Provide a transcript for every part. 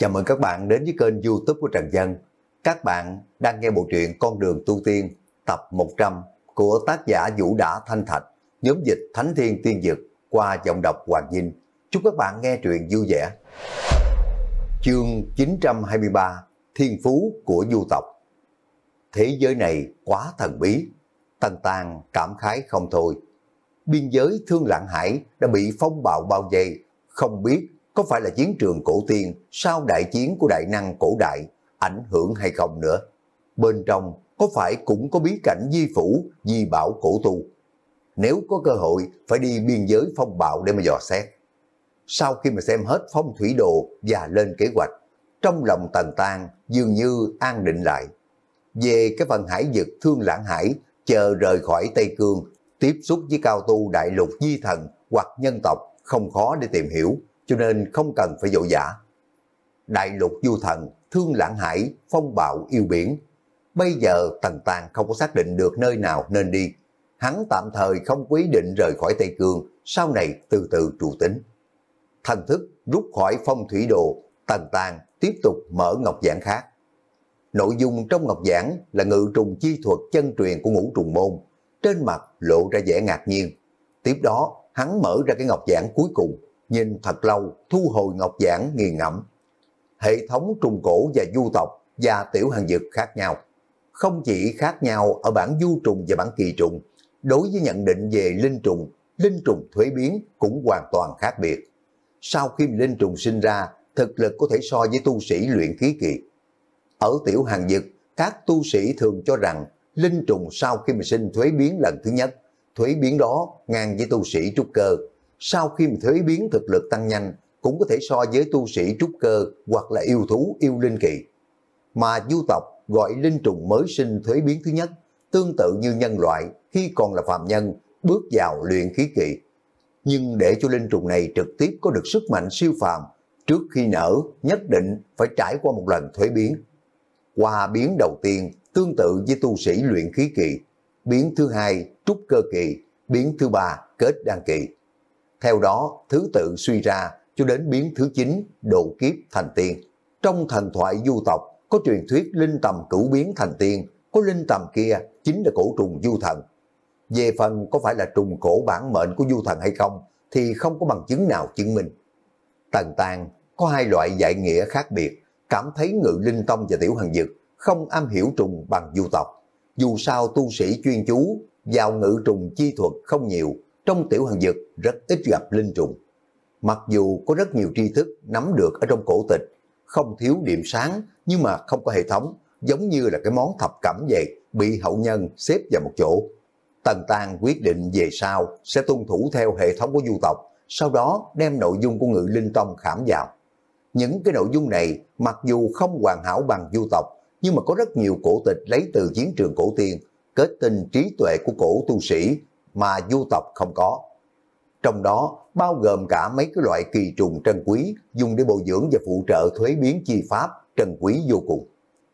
Chào mừng các bạn đến với kênh youtube của Trần Dân. Các bạn đang nghe bộ truyện Con đường tu tiên tập 100 của tác giả Vũ Đã Thanh Thạch, nhóm dịch Thánh Thiên Tiên Dực qua giọng đọc Hoàng Vinh. Chúc các bạn nghe truyện vui vẻ. Chương 923 Thiên Phú của Du Tộc Thế giới này quá thần bí, Tần Tàng cảm khái không thôi. Biên giới Thương Lạng Hải đã bị phong bạo bao vây, không biết có phải là chiến trường cổ tiên sau đại chiến của đại năng cổ đại ảnh hưởng hay không nữa. Bên trong có phải cũng có bí cảnh di phủ, di bảo cổ tu. Nếu có cơ hội phải đi biên giới phong bạo để mà dò xét. Sau khi mà xem hết phong thủy đồ và lên kế hoạch, trong lòng Tần Tan dường như an định lại. Về cái phần hải vực thương lãng hải, chờ rời khỏi Tây Cương, tiếp xúc với cao tu đại lục di thần hoặc nhân tộc không khó để tìm hiểu cho nên không cần phải dỗ dã. Đại lục du thần, thương lãng hải, phong bạo yêu biển. Bây giờ Tần Tàng không có xác định được nơi nào nên đi. Hắn tạm thời không quyết định rời khỏi Tây Cương, sau này từ từ trụ tính. Thần thức rút khỏi phong thủy đồ, Tần Tàng tiếp tục mở ngọc giản khác. Nội dung trong ngọc giản là ngự trùng chi thuật chân truyền của ngũ trùng môn. Trên mặt lộ ra vẻ ngạc nhiên. Tiếp đó, hắn mở ra cái ngọc giản cuối cùng nhìn thật lâu, thu hồi ngọc giảng nghiền ngẫm. Hệ thống trùng cổ và du tộc và tiểu hàng dược khác nhau. Không chỉ khác nhau ở bản du trùng và bản kỳ trùng, đối với nhận định về linh trùng, linh trùng thuế biến cũng hoàn toàn khác biệt. Sau khi linh trùng sinh ra, thực lực có thể so với tu sĩ luyện khí kỳ. Ở tiểu hàng dực, các tu sĩ thường cho rằng linh trùng sau khi mình sinh thuế biến lần thứ nhất, thuế biến đó ngang với tu sĩ trúc cơ, sau khi mà thuế biến thực lực tăng nhanh, cũng có thể so với tu sĩ trúc cơ hoặc là yêu thú yêu linh kỳ. Mà du tộc gọi linh trùng mới sinh thuế biến thứ nhất, tương tự như nhân loại khi còn là phạm nhân, bước vào luyện khí kỳ. Nhưng để cho linh trùng này trực tiếp có được sức mạnh siêu phàm, trước khi nở nhất định phải trải qua một lần thuế biến. Qua biến đầu tiên tương tự với tu sĩ luyện khí kỳ, biến thứ hai trúc cơ kỳ, biến thứ ba kết đăng kỳ theo đó thứ tự suy ra cho đến biến thứ 9 độ kiếp thành tiên. Trong thần thoại du tộc có truyền thuyết linh tầm cửu biến thành tiên, có linh tầm kia chính là cổ trùng du thần. Về phần có phải là trùng cổ bản mệnh của du thần hay không thì không có bằng chứng nào chứng minh. Tần Tàng có hai loại giải nghĩa khác biệt, cảm thấy ngự linh tông và tiểu hằng dực không am hiểu trùng bằng du tộc. Dù sao tu sĩ chuyên chú, vào ngự trùng chi thuật không nhiều, trong tiểu hoàng dực rất ít gặp linh trùng. Mặc dù có rất nhiều tri thức nắm được ở trong cổ tịch, không thiếu điểm sáng nhưng mà không có hệ thống, giống như là cái món thập cẩm vậy, bị hậu nhân xếp vào một chỗ. Tần tàng quyết định về sau sẽ tuân thủ theo hệ thống của du tộc, sau đó đem nội dung của ngự linh tông khảm vào. Những cái nội dung này mặc dù không hoàn hảo bằng du tộc, nhưng mà có rất nhiều cổ tịch lấy từ chiến trường cổ tiên, kết tinh trí tuệ của cổ tu sĩ mà du tộc không có. Trong đó bao gồm cả mấy cái loại kỳ trùng trân quý dùng để bồi dưỡng và phụ trợ thuế biến chi pháp trân quý vô cùng.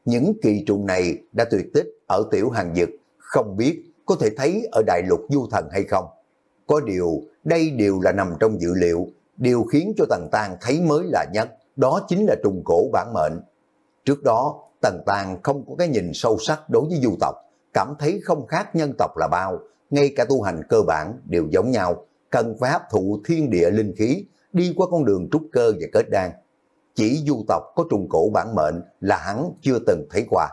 Những kỳ trùng này đã tuyệt tích ở tiểu hàng dực, không biết có thể thấy ở đại lục du thần hay không. Có điều, đây đều là nằm trong dự liệu, điều khiến cho Tần Tàng thấy mới là nhất, đó chính là trùng cổ bản mệnh. Trước đó, Tần Tàng không có cái nhìn sâu sắc đối với du tộc, cảm thấy không khác nhân tộc là bao, ngay cả tu hành cơ bản đều giống nhau, cần phải hấp thụ thiên địa linh khí, đi qua con đường trúc cơ và kết đan. Chỉ du tộc có trùng cổ bản mệnh là hắn chưa từng thấy qua.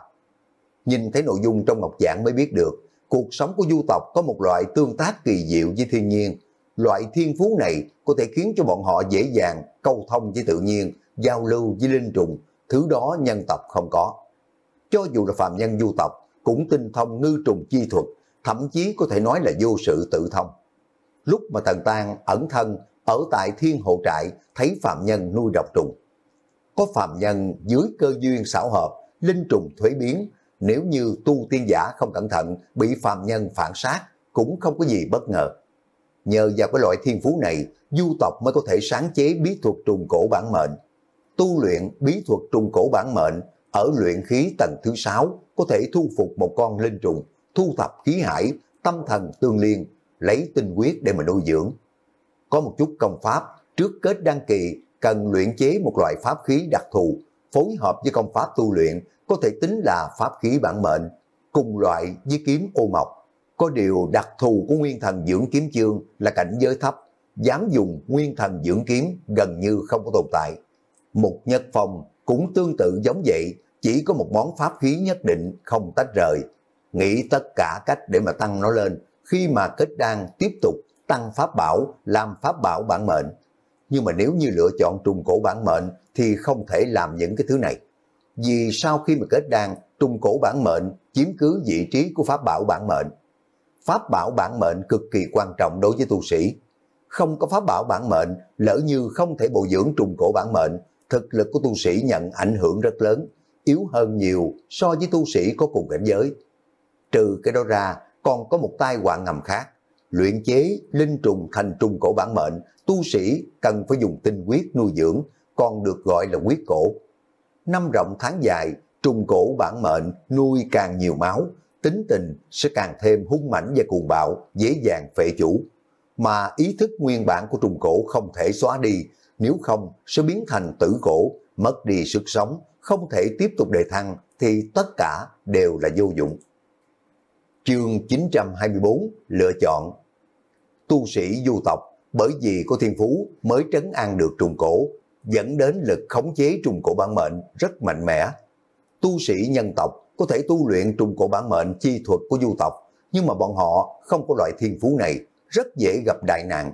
Nhìn thấy nội dung trong ngọc giảng mới biết được, cuộc sống của du tộc có một loại tương tác kỳ diệu với thiên nhiên. Loại thiên phú này có thể khiến cho bọn họ dễ dàng câu thông với tự nhiên, giao lưu với linh trùng, thứ đó nhân tộc không có. Cho dù là phạm nhân du tộc, cũng tinh thông ngư trùng chi thuật, thậm chí có thể nói là vô sự tự thông. Lúc mà Tần Tăng ẩn thân ở tại thiên hộ trại thấy phạm nhân nuôi độc trùng. Có phạm nhân dưới cơ duyên xảo hợp, linh trùng thuế biến, nếu như tu tiên giả không cẩn thận bị phạm nhân phản sát cũng không có gì bất ngờ. Nhờ vào cái loại thiên phú này, du tộc mới có thể sáng chế bí thuật trùng cổ bản mệnh. Tu luyện bí thuật trùng cổ bản mệnh ở luyện khí tầng thứ 6 có thể thu phục một con linh trùng thu thập khí hải, tâm thần tương liên, lấy tinh huyết để mà nuôi dưỡng. Có một chút công pháp, trước kết đăng kỳ cần luyện chế một loại pháp khí đặc thù, phối hợp với công pháp tu luyện, có thể tính là pháp khí bản mệnh, cùng loại với kiếm ô mộc. Có điều đặc thù của nguyên thần dưỡng kiếm chương là cảnh giới thấp, dám dùng nguyên thần dưỡng kiếm gần như không có tồn tại. Một nhật phòng cũng tương tự giống vậy, chỉ có một món pháp khí nhất định không tách rời, nghĩ tất cả cách để mà tăng nó lên khi mà kết đan tiếp tục tăng pháp bảo làm pháp bảo bản mệnh. Nhưng mà nếu như lựa chọn trùng cổ bản mệnh thì không thể làm những cái thứ này. Vì sau khi mà kết đan, trùng cổ bản mệnh chiếm cứ vị trí của pháp bảo bản mệnh. Pháp bảo bản mệnh cực kỳ quan trọng đối với tu sĩ. Không có pháp bảo bản mệnh, lỡ như không thể bồi dưỡng trùng cổ bản mệnh, thực lực của tu sĩ nhận ảnh hưởng rất lớn, yếu hơn nhiều so với tu sĩ có cùng cảnh giới. Trừ cái đó ra, còn có một tai họa ngầm khác. Luyện chế linh trùng thành trùng cổ bản mệnh, tu sĩ cần phải dùng tinh huyết nuôi dưỡng, còn được gọi là huyết cổ. Năm rộng tháng dài, trùng cổ bản mệnh nuôi càng nhiều máu, tính tình sẽ càng thêm hung mãnh và cuồng bạo, dễ dàng phệ chủ. Mà ý thức nguyên bản của trùng cổ không thể xóa đi, nếu không sẽ biến thành tử cổ, mất đi sức sống, không thể tiếp tục đề thăng thì tất cả đều là vô dụng chương 924 lựa chọn tu sĩ du tộc bởi vì có thiên phú mới trấn an được trùng cổ, dẫn đến lực khống chế trùng cổ bản mệnh rất mạnh mẽ. Tu sĩ nhân tộc có thể tu luyện trùng cổ bản mệnh chi thuật của du tộc, nhưng mà bọn họ không có loại thiên phú này, rất dễ gặp đại nạn.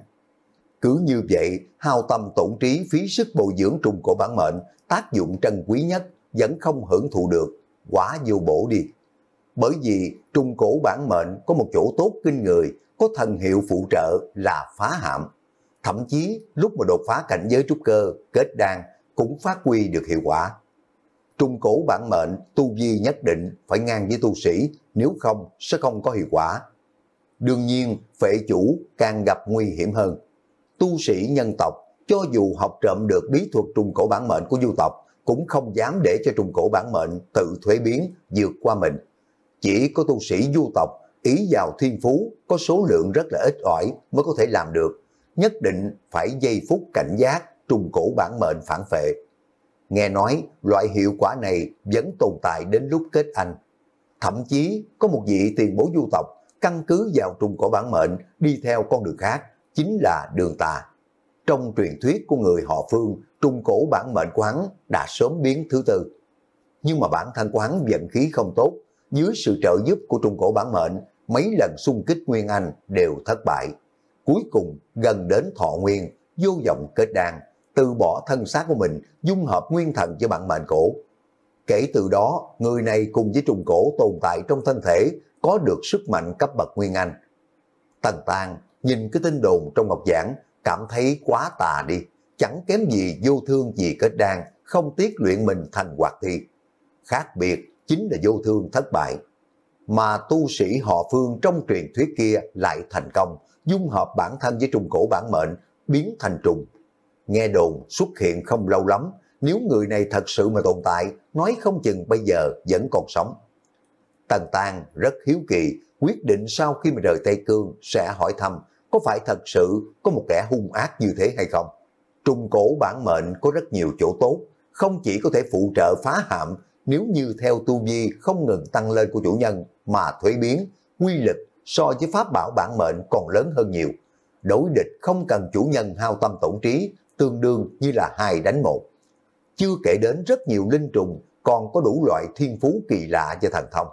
Cứ như vậy, hao tâm tổn trí phí sức bồi dưỡng trùng cổ bản mệnh, tác dụng trân quý nhất vẫn không hưởng thụ được, quá vô bổ đi bởi vì trung cổ bản mệnh có một chỗ tốt kinh người, có thần hiệu phụ trợ là phá hạm. Thậm chí lúc mà đột phá cảnh giới trúc cơ, kết đan cũng phát huy được hiệu quả. Trung cổ bản mệnh tu vi nhất định phải ngang với tu sĩ, nếu không sẽ không có hiệu quả. Đương nhiên, phệ chủ càng gặp nguy hiểm hơn. Tu sĩ nhân tộc, cho dù học trộm được bí thuật trung cổ bản mệnh của du tộc, cũng không dám để cho trung cổ bản mệnh tự thuế biến vượt qua mình chỉ có tu sĩ du tộc, ý vào thiên phú, có số lượng rất là ít ỏi mới có thể làm được. Nhất định phải giây phút cảnh giác, trùng cổ bản mệnh phản phệ. Nghe nói loại hiệu quả này vẫn tồn tại đến lúc kết anh. Thậm chí có một vị tiền bố du tộc căn cứ vào trùng cổ bản mệnh đi theo con đường khác, chính là đường tà. Trong truyền thuyết của người họ phương, trung cổ bản mệnh quán đã sớm biến thứ tư. Nhưng mà bản thân quán vận khí không tốt, dưới sự trợ giúp của Trung Cổ bản mệnh, mấy lần xung kích Nguyên Anh đều thất bại. Cuối cùng, gần đến thọ nguyên, vô vọng kết đan, từ bỏ thân xác của mình, dung hợp nguyên thần cho bản mệnh cổ. Kể từ đó, người này cùng với Trung Cổ tồn tại trong thân thể, có được sức mạnh cấp bậc Nguyên Anh. Tần Tàng nhìn cái tin đồn trong ngọc giảng, cảm thấy quá tà đi, chẳng kém gì vô thương gì kết đan, không tiếc luyện mình thành hoạt thi. Khác biệt chính là vô thương thất bại. Mà tu sĩ họ phương trong truyền thuyết kia lại thành công, dung hợp bản thân với trùng cổ bản mệnh, biến thành trùng. Nghe đồn xuất hiện không lâu lắm, nếu người này thật sự mà tồn tại, nói không chừng bây giờ vẫn còn sống. Tần Tàng rất hiếu kỳ, quyết định sau khi mà rời Tây Cương sẽ hỏi thăm có phải thật sự có một kẻ hung ác như thế hay không. Trung cổ bản mệnh có rất nhiều chỗ tốt, không chỉ có thể phụ trợ phá hạm nếu như theo tu vi không ngừng tăng lên của chủ nhân mà thuế biến, quy lực so với pháp bảo bản mệnh còn lớn hơn nhiều. Đối địch không cần chủ nhân hao tâm tổn trí, tương đương như là hai đánh một. Chưa kể đến rất nhiều linh trùng còn có đủ loại thiên phú kỳ lạ cho thần thông.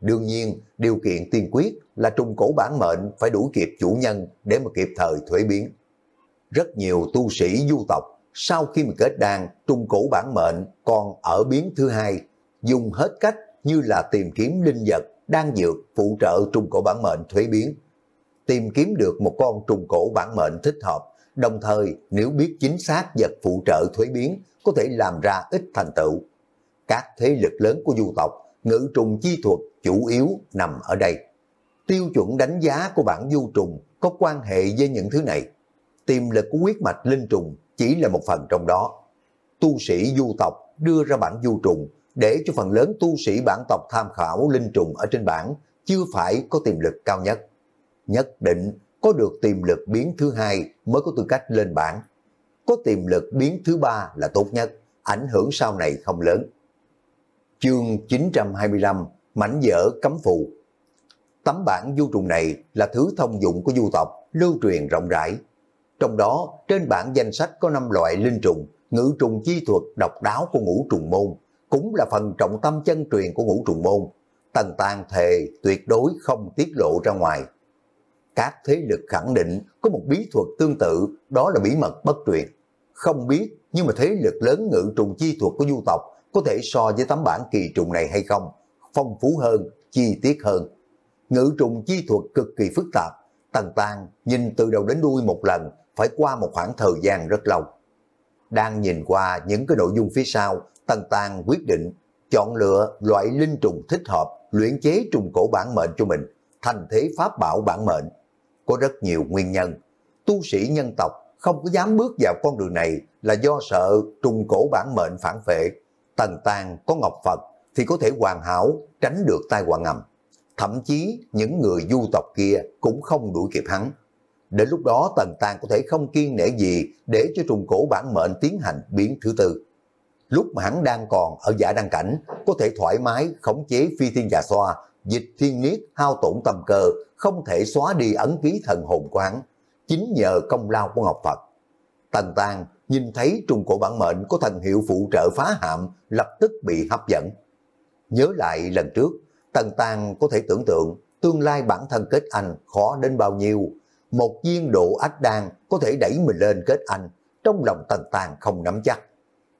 Đương nhiên, điều kiện tiên quyết là trùng cổ bản mệnh phải đuổi kịp chủ nhân để mà kịp thời thuế biến. Rất nhiều tu sĩ du tộc sau khi mà kết đàn trung cổ bản mệnh còn ở biến thứ hai, dùng hết cách như là tìm kiếm linh vật, đang dược phụ trợ trung cổ bản mệnh thuế biến. Tìm kiếm được một con trùng cổ bản mệnh thích hợp, đồng thời nếu biết chính xác vật phụ trợ thuế biến có thể làm ra ít thành tựu. Các thế lực lớn của du tộc, ngữ trùng chi thuật chủ yếu nằm ở đây. Tiêu chuẩn đánh giá của bản du trùng có quan hệ với những thứ này. Tiềm lực của huyết mạch linh trùng chỉ là một phần trong đó. Tu sĩ du tộc đưa ra bản du trùng để cho phần lớn tu sĩ bản tộc tham khảo linh trùng ở trên bản chưa phải có tiềm lực cao nhất. Nhất định có được tiềm lực biến thứ hai mới có tư cách lên bản Có tiềm lực biến thứ ba là tốt nhất, ảnh hưởng sau này không lớn. Chương 925 Mảnh dở cấm phù Tấm bản du trùng này là thứ thông dụng của du tộc, lưu truyền rộng rãi, trong đó, trên bảng danh sách có 5 loại linh trùng, ngữ trùng chi thuật độc đáo của ngũ trùng môn, cũng là phần trọng tâm chân truyền của ngũ trùng môn. Tần Tàng thề tuyệt đối không tiết lộ ra ngoài. Các thế lực khẳng định có một bí thuật tương tự, đó là bí mật bất truyền. Không biết nhưng mà thế lực lớn ngữ trùng chi thuật của du tộc có thể so với tấm bản kỳ trùng này hay không? Phong phú hơn, chi tiết hơn. ngữ trùng chi thuật cực kỳ phức tạp, Tần Tàng nhìn từ đầu đến đuôi một lần phải qua một khoảng thời gian rất lâu. Đang nhìn qua những cái nội dung phía sau, Tần Tàng quyết định chọn lựa loại linh trùng thích hợp luyện chế trùng cổ bản mệnh cho mình, thành thế pháp bảo bản mệnh. Có rất nhiều nguyên nhân. Tu sĩ nhân tộc không có dám bước vào con đường này là do sợ trùng cổ bản mệnh phản phệ. Tần Tàng có Ngọc Phật thì có thể hoàn hảo tránh được tai họa ngầm. Thậm chí những người du tộc kia cũng không đuổi kịp hắn. Đến lúc đó Tần Tàng có thể không kiên nể gì để cho trùng cổ bản mệnh tiến hành biến thứ tư. Lúc mà hắn đang còn ở giả đăng cảnh, có thể thoải mái khống chế phi thiên giả xoa, dịch thiên niết hao tổn tâm cơ, không thể xóa đi ấn ký thần hồn của hắn, chính nhờ công lao của Ngọc Phật. Tần Tàng nhìn thấy trùng cổ bản mệnh có thần hiệu phụ trợ phá hạm lập tức bị hấp dẫn. Nhớ lại lần trước, Tần Tàng có thể tưởng tượng tương lai bản thân kết anh khó đến bao nhiêu, một viên độ ách đan có thể đẩy mình lên kết anh, trong lòng Tần Tàng không nắm chắc.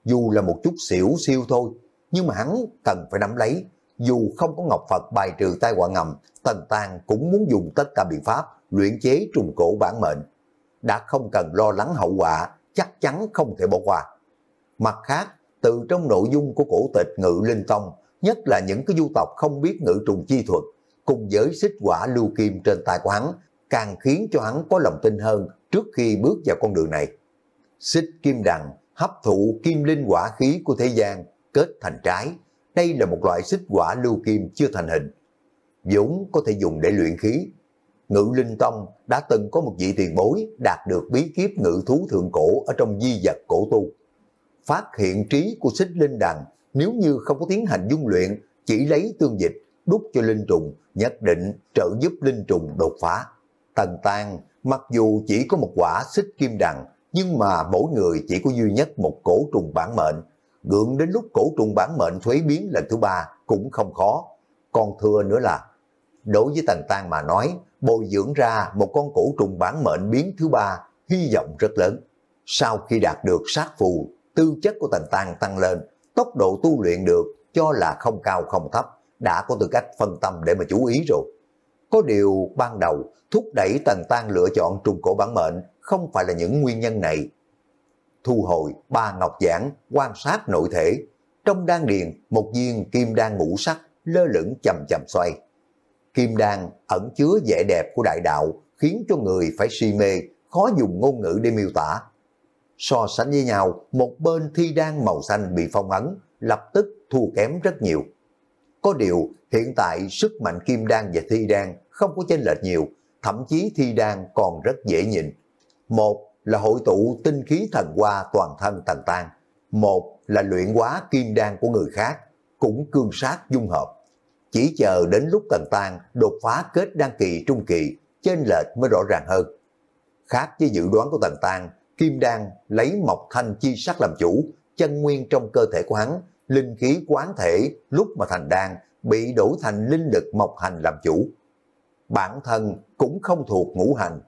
Dù là một chút xỉu siêu thôi, nhưng mà hắn cần phải nắm lấy. Dù không có Ngọc Phật bài trừ tai họa ngầm, Tần Tàng cũng muốn dùng tất cả biện pháp luyện chế trùng cổ bản mệnh. Đã không cần lo lắng hậu quả, chắc chắn không thể bỏ qua. Mặt khác, từ trong nội dung của cổ tịch ngự linh tông, nhất là những cái du tộc không biết ngữ trùng chi thuật, cùng với xích quả lưu kim trên tài quán càng khiến cho hắn có lòng tin hơn trước khi bước vào con đường này. Xích kim đằng hấp thụ kim linh quả khí của thế gian kết thành trái. Đây là một loại xích quả lưu kim chưa thành hình. Dũng có thể dùng để luyện khí. Ngự Linh Tông đã từng có một vị tiền bối đạt được bí kiếp ngự thú thượng cổ ở trong di vật cổ tu. Phát hiện trí của xích linh đằng nếu như không có tiến hành dung luyện chỉ lấy tương dịch đúc cho linh trùng nhất định trợ giúp linh trùng đột phá. Tần Tàng mặc dù chỉ có một quả xích kim đằng, nhưng mà mỗi người chỉ có duy nhất một cổ trùng bản mệnh. Gượng đến lúc cổ trùng bản mệnh thuế biến lần thứ ba cũng không khó. Còn thừa nữa là, đối với Tần Tàng mà nói, bồi dưỡng ra một con cổ trùng bản mệnh biến thứ ba, hy vọng rất lớn. Sau khi đạt được sát phù, tư chất của Tần Tàng tăng lên, tốc độ tu luyện được cho là không cao không thấp, đã có tư cách phân tâm để mà chú ý rồi. Có điều ban đầu thúc đẩy Tần Tăng lựa chọn trùng cổ bản mệnh không phải là những nguyên nhân này. Thu hồi ba ngọc giảng quan sát nội thể. Trong đan điền một viên kim đan ngũ sắc lơ lửng chầm chầm xoay. Kim đan ẩn chứa vẻ đẹp của đại đạo khiến cho người phải si mê, khó dùng ngôn ngữ để miêu tả. So sánh với nhau, một bên thi đan màu xanh bị phong ấn, lập tức thua kém rất nhiều. Có điều, hiện tại sức mạnh kim đan và thi đan không có chênh lệch nhiều, thậm chí thi đan còn rất dễ nhìn. Một là hội tụ tinh khí thần qua toàn thân Tần tan, một là luyện hóa kim đan của người khác, cũng cương sát dung hợp. Chỉ chờ đến lúc Tần tan đột phá kết đan kỳ trung kỳ, chênh lệch mới rõ ràng hơn. Khác với dự đoán của Tần tan, kim đan lấy mộc thanh chi sắc làm chủ, chân nguyên trong cơ thể của hắn, linh khí quán thể lúc mà thành đan bị đổ thành linh lực mộc hành làm chủ bản thân cũng không thuộc ngũ hành.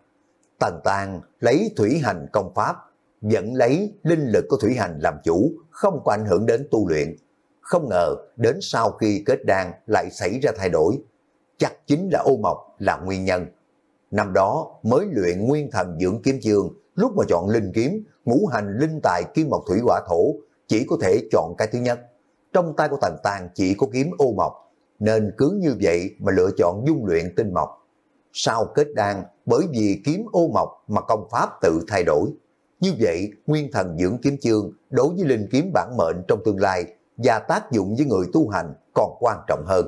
Tần Tàng lấy thủy hành công pháp, dẫn lấy linh lực của thủy hành làm chủ, không có ảnh hưởng đến tu luyện. Không ngờ đến sau khi kết đan lại xảy ra thay đổi. Chắc chính là ô mộc là nguyên nhân. Năm đó mới luyện nguyên thần dưỡng kiếm chương, lúc mà chọn linh kiếm, ngũ hành linh tài kim mộc thủy quả thổ, chỉ có thể chọn cái thứ nhất. Trong tay của Tần Tàng chỉ có kiếm ô mộc, nên cứ như vậy mà lựa chọn dung luyện tinh mộc. Sau kết đan, bởi vì kiếm ô mộc mà công pháp tự thay đổi. Như vậy, nguyên thần dưỡng kiếm chương đối với linh kiếm bản mệnh trong tương lai và tác dụng với người tu hành còn quan trọng hơn.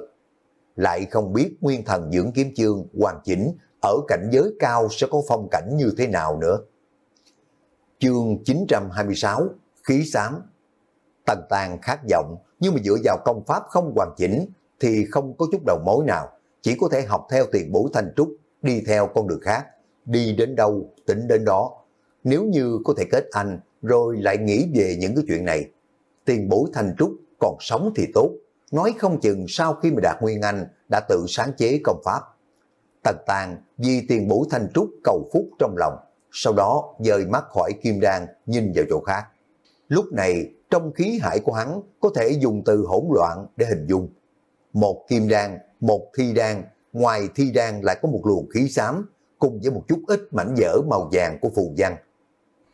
Lại không biết nguyên thần dưỡng kiếm chương hoàn chỉnh ở cảnh giới cao sẽ có phong cảnh như thế nào nữa. Chương 926 Khí xám Tần Tàng khát vọng nhưng mà dựa vào công pháp không hoàn chỉnh thì không có chút đầu mối nào, chỉ có thể học theo tiền bối thanh trúc, đi theo con đường khác, đi đến đâu, tỉnh đến đó. Nếu như có thể kết anh, rồi lại nghĩ về những cái chuyện này, tiền bối thanh trúc còn sống thì tốt, nói không chừng sau khi mà đạt nguyên anh đã tự sáng chế công pháp. Tần Tàng vì tiền bối thanh trúc cầu phúc trong lòng, sau đó dời mắt khỏi kim đan nhìn vào chỗ khác. Lúc này, trong khí hải của hắn có thể dùng từ hỗn loạn để hình dung một kim đan, một thi đan, ngoài thi đan lại có một luồng khí xám, cùng với một chút ít mảnh dở màu vàng của phù văn.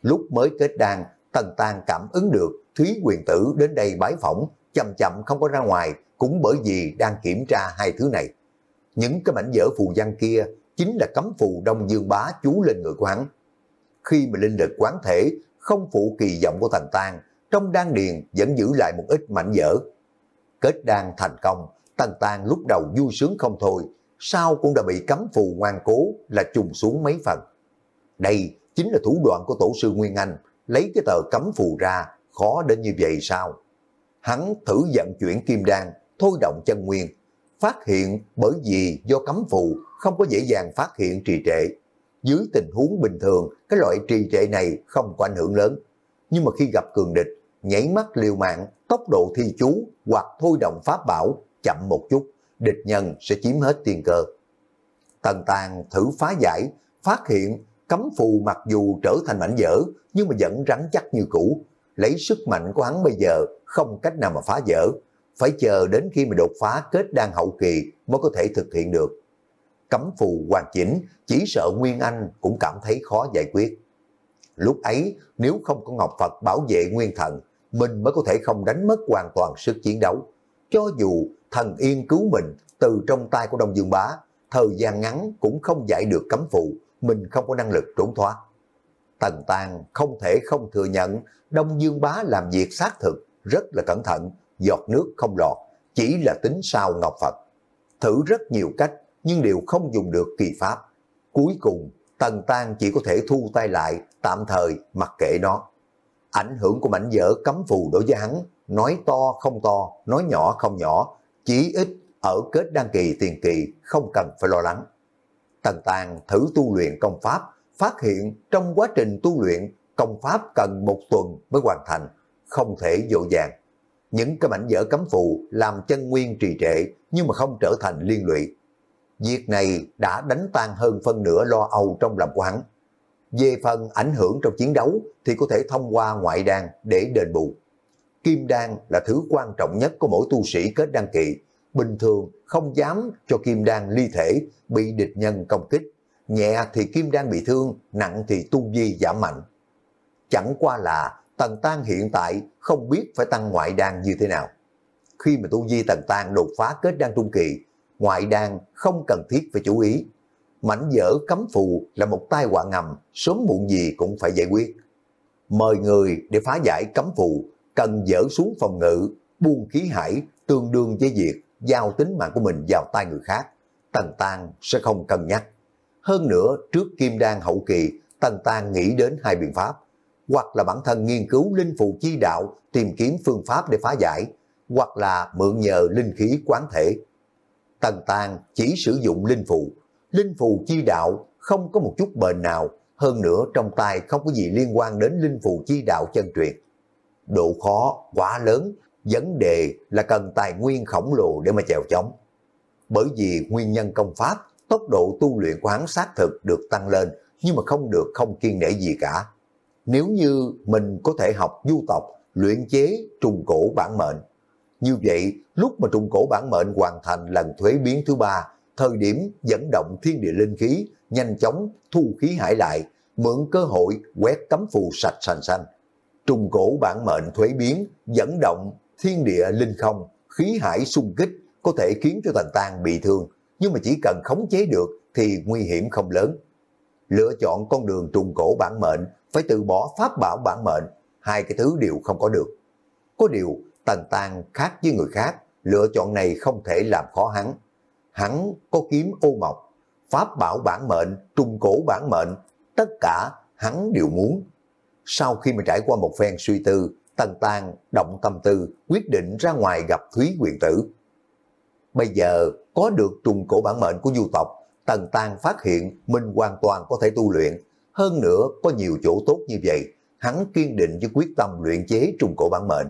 Lúc mới kết đan, Tần Tàng cảm ứng được Thúy Quyền Tử đến đây bái phỏng, chậm chậm không có ra ngoài, cũng bởi vì đang kiểm tra hai thứ này. Những cái mảnh dở phù văn kia chính là cấm phù Đông Dương Bá chú lên người quán Khi mà linh lực quán thể không phụ kỳ vọng của Tần Tàng, trong đan điền vẫn giữ lại một ít mảnh dở Kết đan thành công, Tần Tàng lúc đầu vui sướng không thôi, sau cũng đã bị cấm phù ngoan cố là trùng xuống mấy phần. Đây chính là thủ đoạn của tổ sư Nguyên Anh, lấy cái tờ cấm phù ra, khó đến như vậy sao? Hắn thử vận chuyển kim đan, thôi động chân nguyên, phát hiện bởi vì do cấm phù không có dễ dàng phát hiện trì trệ. Dưới tình huống bình thường, cái loại trì trệ này không có ảnh hưởng lớn. Nhưng mà khi gặp cường địch, nhảy mắt liều mạng, tốc độ thi chú hoặc thôi động pháp bảo chậm một chút, địch nhân sẽ chiếm hết tiền cơ. Tần Tàng thử phá giải, phát hiện cấm phù mặc dù trở thành mảnh dở nhưng mà vẫn rắn chắc như cũ. Lấy sức mạnh của hắn bây giờ không cách nào mà phá dở phải chờ đến khi mà đột phá kết đan hậu kỳ mới có thể thực hiện được. Cấm phù hoàn chỉnh, chỉ sợ Nguyên Anh cũng cảm thấy khó giải quyết. Lúc ấy, nếu không có Ngọc Phật bảo vệ Nguyên Thần, mình mới có thể không đánh mất hoàn toàn sức chiến đấu. Cho dù thần yên cứu mình từ trong tay của Đông Dương Bá, thời gian ngắn cũng không giải được cấm phụ, mình không có năng lực trốn thoát. Tần Tàng không thể không thừa nhận Đông Dương Bá làm việc xác thực, rất là cẩn thận, giọt nước không lọt, chỉ là tính sao Ngọc Phật. Thử rất nhiều cách nhưng đều không dùng được kỳ pháp. Cuối cùng, Tần Tàng chỉ có thể thu tay lại, tạm thời mặc kệ nó. Ảnh hưởng của mảnh vỡ cấm phù đối với hắn, nói to không to, nói nhỏ không nhỏ, chỉ ít ở kết đăng kỳ tiền kỳ không cần phải lo lắng. Tần Tàng thử tu luyện công pháp, phát hiện trong quá trình tu luyện công pháp cần một tuần mới hoàn thành, không thể dội dàng. Những cái mảnh vỡ cấm phụ làm chân nguyên trì trệ nhưng mà không trở thành liên lụy. Việc này đã đánh tan hơn phân nửa lo âu trong lòng của hắn. Về phần ảnh hưởng trong chiến đấu thì có thể thông qua ngoại đàn để đền bù. Kim đan là thứ quan trọng nhất của mỗi tu sĩ kết đăng kỳ. Bình thường không dám cho kim đan ly thể, bị địch nhân công kích. Nhẹ thì kim đan bị thương, nặng thì tu vi giảm mạnh. Chẳng qua là Tần Tan hiện tại không biết phải tăng ngoại đan như thế nào. Khi mà tu vi Tần Tan đột phá kết đan trung kỳ, ngoại đan không cần thiết phải chú ý. Mảnh dở cấm phù là một tai họa ngầm, sớm muộn gì cũng phải giải quyết. Mời người để phá giải cấm phù cần dỡ xuống phòng ngự, buông khí hải tương đương với việc giao tính mạng của mình vào tay người khác. Tần Tăng sẽ không cân nhắc. Hơn nữa, trước Kim Đan hậu kỳ, Tần Tăng nghĩ đến hai biện pháp. Hoặc là bản thân nghiên cứu linh phụ chi đạo, tìm kiếm phương pháp để phá giải, hoặc là mượn nhờ linh khí quán thể. Tần Tăng chỉ sử dụng linh phụ Linh phụ chi đạo không có một chút bền nào, hơn nữa trong tay không có gì liên quan đến linh phụ chi đạo chân truyền độ khó quá lớn, vấn đề là cần tài nguyên khổng lồ để mà chèo chống. Bởi vì nguyên nhân công pháp, tốc độ tu luyện của hắn xác thực được tăng lên, nhưng mà không được không kiên nể gì cả. Nếu như mình có thể học du tộc, luyện chế trùng cổ bản mệnh, như vậy, lúc mà trùng cổ bản mệnh hoàn thành lần thuế biến thứ ba, thời điểm dẫn động thiên địa linh khí, nhanh chóng thu khí hải lại, mượn cơ hội quét cấm phù sạch sành xanh, trùng cổ bản mệnh thuế biến, dẫn động, thiên địa linh không, khí hải xung kích có thể khiến cho Tần Tàng bị thương, nhưng mà chỉ cần khống chế được thì nguy hiểm không lớn. Lựa chọn con đường trùng cổ bản mệnh, phải từ bỏ pháp bảo bản mệnh, hai cái thứ đều không có được. Có điều, Tần Tàng khác với người khác, lựa chọn này không thể làm khó hắn. Hắn có kiếm ô mộc, pháp bảo bản mệnh, trùng cổ bản mệnh, tất cả hắn đều muốn sau khi mà trải qua một phen suy tư, Tần Tàng động tâm tư quyết định ra ngoài gặp Thúy Quyền Tử. Bây giờ có được trùng cổ bản mệnh của du tộc, Tần Tàng phát hiện mình hoàn toàn có thể tu luyện. Hơn nữa có nhiều chỗ tốt như vậy, hắn kiên định với quyết tâm luyện chế trùng cổ bản mệnh.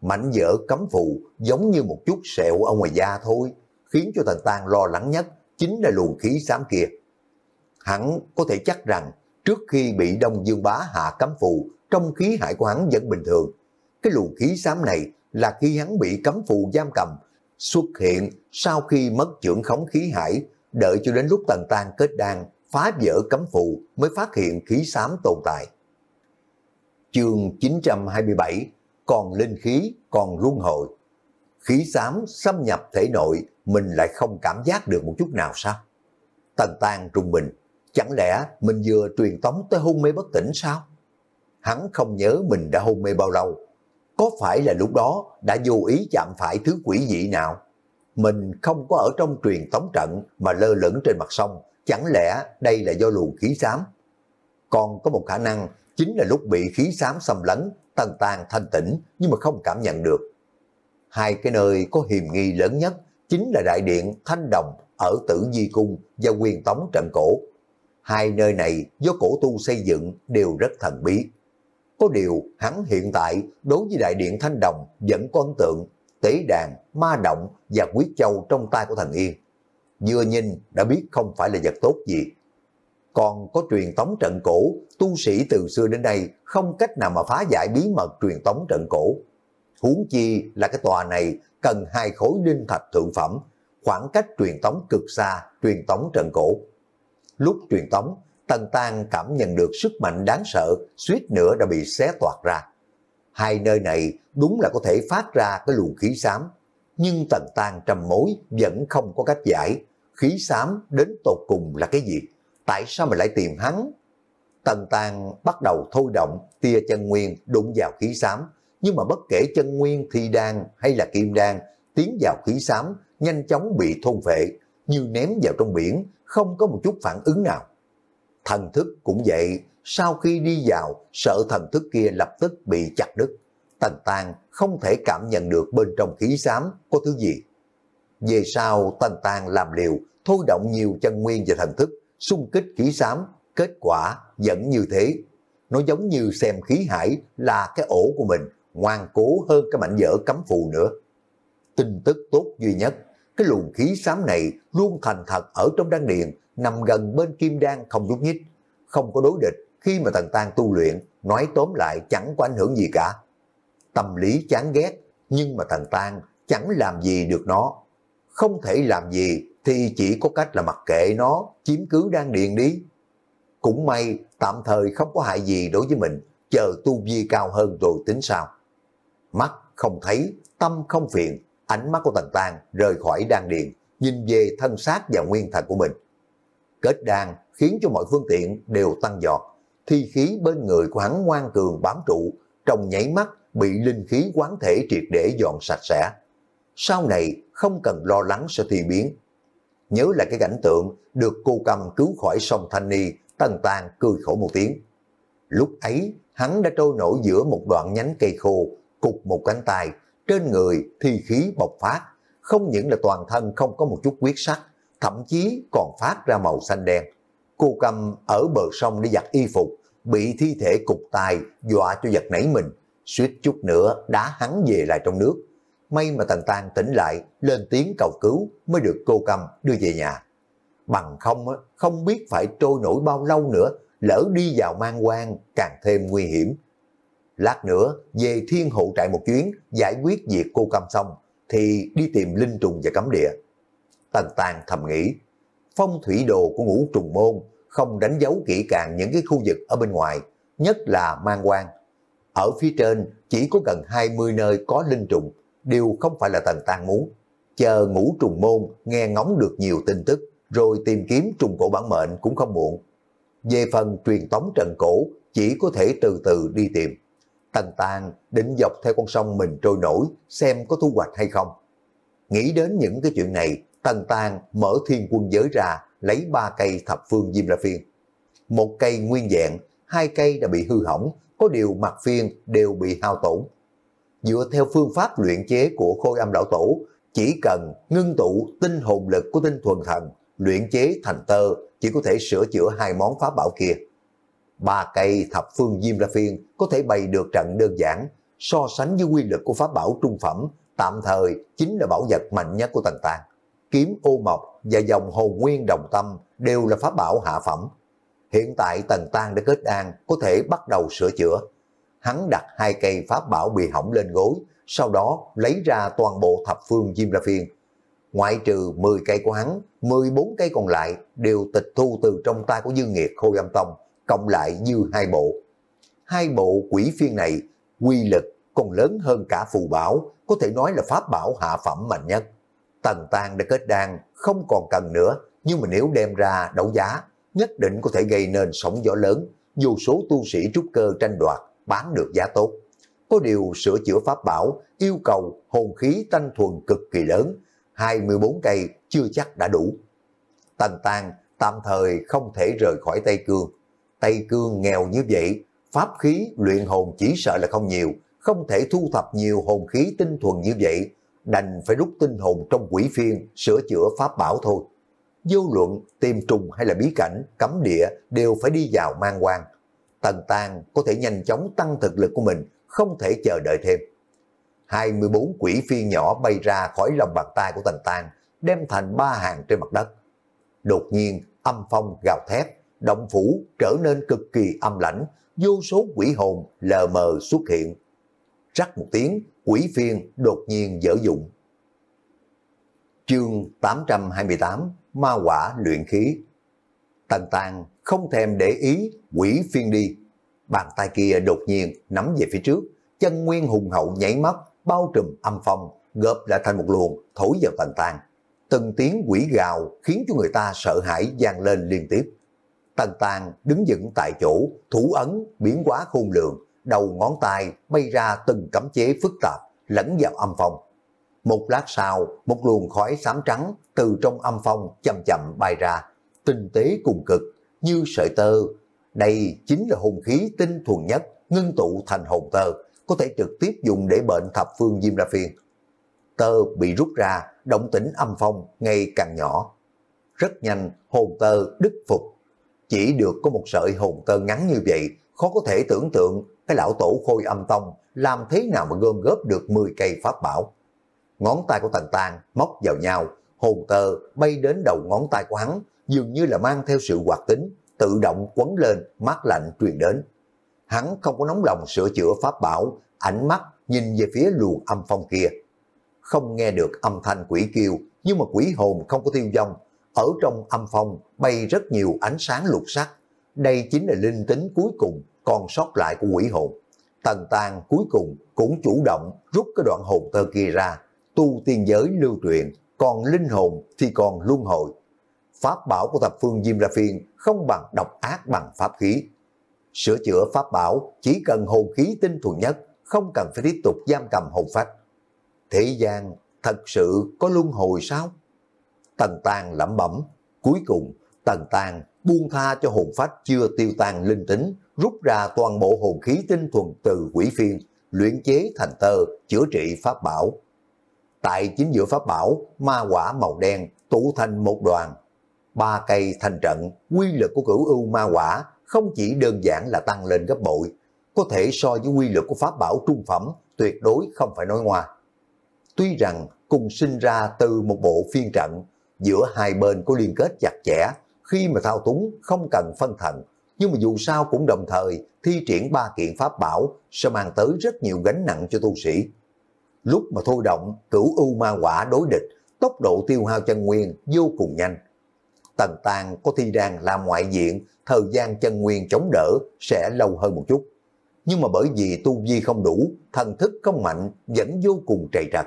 Mảnh dở cấm phụ giống như một chút sẹo ở ngoài da thôi, khiến cho Tần Tàng lo lắng nhất chính là luồng khí xám kia. Hắn có thể chắc rằng Trước khi bị Đông Dương Bá hạ cấm phù, trong khí hải của hắn vẫn bình thường. Cái luồng khí xám này là khi hắn bị cấm phù giam cầm, xuất hiện sau khi mất trưởng khống khí hải, đợi cho đến lúc tần tan kết đan, phá vỡ cấm phù mới phát hiện khí xám tồn tại. Chương 927 Còn linh khí, còn luân hồi. Khí xám xâm nhập thể nội, mình lại không cảm giác được một chút nào sao? Tần tan trung bình Chẳng lẽ mình vừa truyền tống tới hôn mê bất tỉnh sao? Hắn không nhớ mình đã hôn mê bao lâu. Có phải là lúc đó đã vô ý chạm phải thứ quỷ dị nào? Mình không có ở trong truyền tống trận mà lơ lửng trên mặt sông. Chẳng lẽ đây là do luồng khí xám? Còn có một khả năng chính là lúc bị khí xám xâm lấn, tần tàn thanh tĩnh nhưng mà không cảm nhận được. Hai cái nơi có hiềm nghi lớn nhất chính là đại điện Thanh Đồng ở Tử Di Cung và quyền tống trận cổ. Hai nơi này do cổ tu xây dựng đều rất thần bí. Có điều hắn hiện tại đối với đại điện Thanh Đồng vẫn có ấn tượng, tế đàn, ma động và quyết châu trong tay của thần Yên. Vừa nhìn đã biết không phải là vật tốt gì. Còn có truyền tống trận cổ, tu sĩ từ xưa đến nay không cách nào mà phá giải bí mật truyền tống trận cổ. Huống chi là cái tòa này cần hai khối linh thạch thượng phẩm, khoảng cách truyền tống cực xa, truyền tống trận cổ. Lúc truyền tống, Tần Tăng cảm nhận được sức mạnh đáng sợ, suýt nữa đã bị xé toạc ra. Hai nơi này đúng là có thể phát ra cái luồng khí xám, nhưng Tần Tăng trầm mối vẫn không có cách giải. Khí xám đến tột cùng là cái gì? Tại sao mà lại tìm hắn? Tần Tăng bắt đầu thôi động tia chân nguyên đụng vào khí xám, nhưng mà bất kể chân nguyên thi đan hay là kim đan, tiến vào khí xám nhanh chóng bị thôn phệ, như ném vào trong biển, không có một chút phản ứng nào. Thần thức cũng vậy, sau khi đi vào, sợ thần thức kia lập tức bị chặt đứt. Tần Tàng không thể cảm nhận được bên trong khí xám có thứ gì. Về sau, Tần Tàng làm liều, thôi động nhiều chân nguyên và thần thức, xung kích khí xám, kết quả vẫn như thế. Nó giống như xem khí hải là cái ổ của mình, ngoan cố hơn cái mảnh dở cấm phù nữa. Tin tức tốt duy nhất cái luồng khí xám này luôn thành thật ở trong đan điền, nằm gần bên kim đan không nhúc nhích, không có đối địch khi mà thần Tăng tu luyện, nói tóm lại chẳng có ảnh hưởng gì cả. Tâm lý chán ghét, nhưng mà thần Tăng chẳng làm gì được nó. Không thể làm gì thì chỉ có cách là mặc kệ nó, chiếm cứ đan điền đi. Cũng may tạm thời không có hại gì đối với mình, chờ tu vi cao hơn rồi tính sao. Mắt không thấy, tâm không phiền, Ánh mắt của Tần Tàng rời khỏi đan điện, nhìn về thân xác và nguyên thần của mình. Kết đan khiến cho mọi phương tiện đều tăng giọt. Thi khí bên người của hắn ngoan cường bám trụ, trong nháy mắt bị linh khí quán thể triệt để dọn sạch sẽ. Sau này không cần lo lắng sẽ thi biến. Nhớ lại cái cảnh tượng được cô cầm cứu khỏi sông Thanh Ni, Tần Tàng cười khổ một tiếng. Lúc ấy, hắn đã trôi nổi giữa một đoạn nhánh cây khô, cục một cánh tay, trên người thi khí bộc phát, không những là toàn thân không có một chút quyết sắc, thậm chí còn phát ra màu xanh đen. Cô cầm ở bờ sông để giặt y phục, bị thi thể cục tài dọa cho giật nảy mình, suýt chút nữa đá hắn về lại trong nước. May mà Tần tàng tỉnh lại, lên tiếng cầu cứu mới được cô cầm đưa về nhà. Bằng không, không biết phải trôi nổi bao lâu nữa, lỡ đi vào mang quan càng thêm nguy hiểm. Lát nữa về thiên hộ trại một chuyến, giải quyết việc cô cam xong, thì đi tìm linh trùng và cấm địa. Tần Tàng thầm nghĩ, phong thủy đồ của ngũ trùng môn không đánh dấu kỹ càng những cái khu vực ở bên ngoài, nhất là mang quan. Ở phía trên chỉ có gần 20 nơi có linh trùng, đều không phải là Tần Tàng muốn. Chờ ngũ trùng môn nghe ngóng được nhiều tin tức, rồi tìm kiếm trùng cổ bản mệnh cũng không muộn. Về phần truyền tống trần cổ, chỉ có thể từ từ đi tìm. Tần Tàng định dọc theo con sông mình trôi nổi xem có thu hoạch hay không. Nghĩ đến những cái chuyện này, Tần Tàng mở thiên quân giới ra lấy ba cây thập phương Diêm La Phiên. Một cây nguyên dạng, hai cây đã bị hư hỏng, có điều mặt phiên đều bị hao tổn. Dựa theo phương pháp luyện chế của khôi âm đạo tổ, chỉ cần ngưng tụ tinh hồn lực của tinh thuần thần, luyện chế thành tơ chỉ có thể sửa chữa hai món pháp bảo kia ba cây thập phương diêm la phiên có thể bày được trận đơn giản, so sánh với quy lực của pháp bảo trung phẩm, tạm thời chính là bảo vật mạnh nhất của Tần Tàng. Kiếm ô mộc và dòng hồn nguyên đồng tâm đều là pháp bảo hạ phẩm. Hiện tại Tần tàng đã kết an, có thể bắt đầu sửa chữa. Hắn đặt hai cây pháp bảo bị hỏng lên gối, sau đó lấy ra toàn bộ thập phương Diêm La Phiên. Ngoại trừ 10 cây của hắn, 14 cây còn lại đều tịch thu từ trong tay của Dương Nghiệt khô Âm Tông, cộng lại như hai bộ. Hai bộ quỷ phiên này, quy lực còn lớn hơn cả phù bảo, có thể nói là pháp bảo hạ phẩm mạnh nhất. Tần Tàng đã kết đan, không còn cần nữa, nhưng mà nếu đem ra đấu giá, nhất định có thể gây nên sóng gió lớn, dù số tu sĩ trúc cơ tranh đoạt, bán được giá tốt. Có điều sửa chữa pháp bảo, yêu cầu hồn khí tanh thuần cực kỳ lớn, 24 cây chưa chắc đã đủ. Tần Tàng tạm thời không thể rời khỏi Tây Cương, Tây Cương nghèo như vậy, pháp khí luyện hồn chỉ sợ là không nhiều, không thể thu thập nhiều hồn khí tinh thuần như vậy, đành phải rút tinh hồn trong quỷ phiên sửa chữa pháp bảo thôi. Vô luận, tìm trùng hay là bí cảnh, cấm địa đều phải đi vào mang quan. Tần Tàng có thể nhanh chóng tăng thực lực của mình, không thể chờ đợi thêm. 24 quỷ phiên nhỏ bay ra khỏi lòng bàn tay của Tần Tàng, đem thành ba hàng trên mặt đất. Đột nhiên, âm phong gào thét, động phủ trở nên cực kỳ âm lãnh, vô số quỷ hồn lờ mờ xuất hiện. Rắc một tiếng, quỷ phiên đột nhiên dở dụng. Chương 828 Ma quả luyện khí Tần Tàng không thèm để ý quỷ phiên đi. Bàn tay kia đột nhiên nắm về phía trước, chân nguyên hùng hậu nhảy mắt, bao trùm âm phong, gợp lại thành một luồng, thổi vào Tần Tàng. Từng tiếng quỷ gào khiến cho người ta sợ hãi gian lên liên tiếp. Tần Tàng đứng dựng tại chỗ, thủ ấn biến quá khôn lường, đầu ngón tay bay ra từng cấm chế phức tạp, lẫn vào âm phong. Một lát sau, một luồng khói xám trắng từ trong âm phong chậm chậm bay ra, tinh tế cùng cực, như sợi tơ. Đây chính là hồn khí tinh thuần nhất, ngưng tụ thành hồn tơ, có thể trực tiếp dùng để bệnh thập phương Diêm La phiền Tơ bị rút ra, động tĩnh âm phong ngày càng nhỏ. Rất nhanh, hồn tơ đứt phục chỉ được có một sợi hồn tơ ngắn như vậy, khó có thể tưởng tượng cái lão tổ khôi âm tông làm thế nào mà gom góp được 10 cây pháp bảo. Ngón tay của Tần Tàng móc vào nhau, hồn tơ bay đến đầu ngón tay của hắn, dường như là mang theo sự hoạt tính, tự động quấn lên, mát lạnh truyền đến. Hắn không có nóng lòng sửa chữa pháp bảo, ánh mắt nhìn về phía luồng âm phong kia. Không nghe được âm thanh quỷ kêu, nhưng mà quỷ hồn không có tiêu vong, ở trong âm phòng bay rất nhiều ánh sáng lục sắc. Đây chính là linh tính cuối cùng còn sót lại của quỷ hồn. Tần Tàng cuối cùng cũng chủ động rút cái đoạn hồn tơ kia ra, tu tiên giới lưu truyền, còn linh hồn thì còn luân hồi. Pháp bảo của thập phương Diêm La Phiên không bằng độc ác bằng pháp khí. Sửa chữa pháp bảo chỉ cần hồn khí tinh thuần nhất, không cần phải tiếp tục giam cầm hồn phách. Thế gian thật sự có luân hồi sao? Tần tàn lẩm bẩm. Cuối cùng, Tần tàn buông tha cho hồn phách chưa tiêu tan linh tính, rút ra toàn bộ hồn khí tinh thuần từ quỷ phiên, luyện chế thành tơ, chữa trị pháp bảo. Tại chính giữa pháp bảo, ma quả màu đen tụ thành một đoàn. Ba cây thành trận, quy lực của cửu ưu ma quả không chỉ đơn giản là tăng lên gấp bội, có thể so với quy lực của pháp bảo trung phẩm, tuyệt đối không phải nói ngoa. Tuy rằng cùng sinh ra từ một bộ phiên trận, giữa hai bên có liên kết chặt chẽ, khi mà thao túng không cần phân thần, nhưng mà dù sao cũng đồng thời thi triển ba kiện pháp bảo sẽ mang tới rất nhiều gánh nặng cho tu sĩ. Lúc mà thôi động, cửu ưu ma quả đối địch, tốc độ tiêu hao chân nguyên vô cùng nhanh. Tần Tàng có thi đang làm ngoại diện, thời gian chân nguyên chống đỡ sẽ lâu hơn một chút. Nhưng mà bởi vì tu vi không đủ, thần thức không mạnh vẫn vô cùng trầy trật.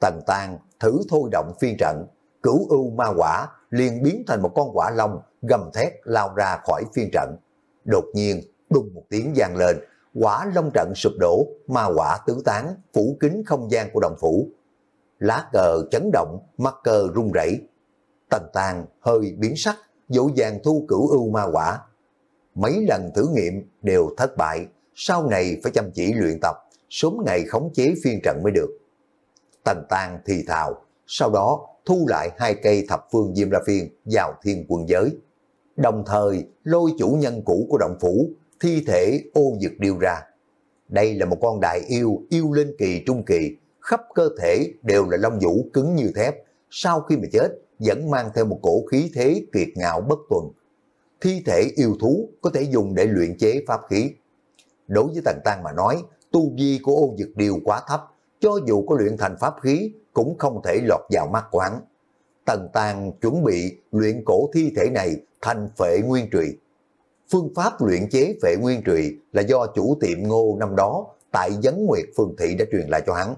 Tần Tàng thử thôi động phiên trận, cửu ưu ma quả liền biến thành một con quả long gầm thét lao ra khỏi phiên trận. Đột nhiên, đùng một tiếng vang lên, quả long trận sụp đổ, ma quả tứ tán, phủ kín không gian của đồng phủ. Lá cờ chấn động, mắt cờ rung rẩy. Tần tàng hơi biến sắc, dỗ dàng thu cửu ưu ma quả. Mấy lần thử nghiệm đều thất bại, sau này phải chăm chỉ luyện tập, sớm ngày khống chế phiên trận mới được. Tần tàng thì thào, sau đó thu lại hai cây thập phương Diêm La Phiên vào thiên quân giới. Đồng thời lôi chủ nhân cũ của động phủ, thi thể ô dực điêu ra. Đây là một con đại yêu, yêu linh kỳ trung kỳ, khắp cơ thể đều là lông vũ cứng như thép. Sau khi mà chết, vẫn mang theo một cổ khí thế kiệt ngạo bất tuần. Thi thể yêu thú có thể dùng để luyện chế pháp khí. Đối với Tần Tăng mà nói, tu vi của ô dực điều quá thấp, cho dù có luyện thành pháp khí cũng không thể lọt vào mắt của hắn. Tần Tàng chuẩn bị luyện cổ thi thể này thành phệ nguyên trụy. Phương pháp luyện chế phệ nguyên trụy là do chủ tiệm ngô năm đó tại Dấn Nguyệt Phương Thị đã truyền lại cho hắn.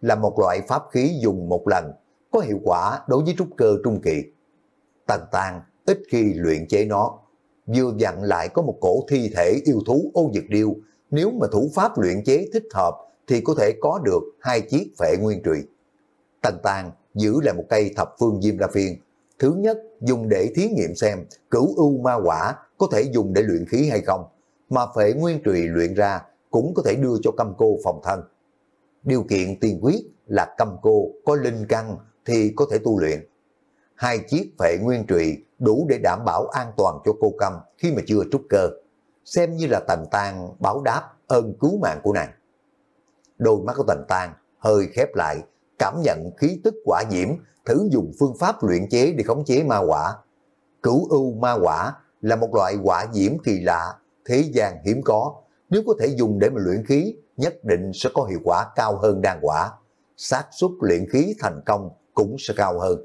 Là một loại pháp khí dùng một lần, có hiệu quả đối với trúc cơ trung kỳ. Tần Tàng ít khi luyện chế nó, vừa dặn lại có một cổ thi thể yêu thú ô dực điêu, nếu mà thủ pháp luyện chế thích hợp thì có thể có được hai chiếc phệ nguyên trụy. Tần Tàng giữ lại một cây thập phương diêm la phiền Thứ nhất, dùng để thí nghiệm xem cửu ưu ma quả có thể dùng để luyện khí hay không, mà phệ nguyên trùy luyện ra cũng có thể đưa cho câm cô phòng thân. Điều kiện tiên quyết là câm cô có linh căn thì có thể tu luyện. Hai chiếc phệ nguyên trùy đủ để đảm bảo an toàn cho cô câm khi mà chưa trúc cơ, xem như là tần tàng báo đáp ơn cứu mạng của nàng. Đôi mắt của tần tàng hơi khép lại, cảm nhận khí tức quả diễm, thử dùng phương pháp luyện chế để khống chế ma quả. Cửu ưu ma quả là một loại quả diễm kỳ lạ, thế gian hiếm có. Nếu có thể dùng để mà luyện khí, nhất định sẽ có hiệu quả cao hơn đan quả. xác suất luyện khí thành công cũng sẽ cao hơn.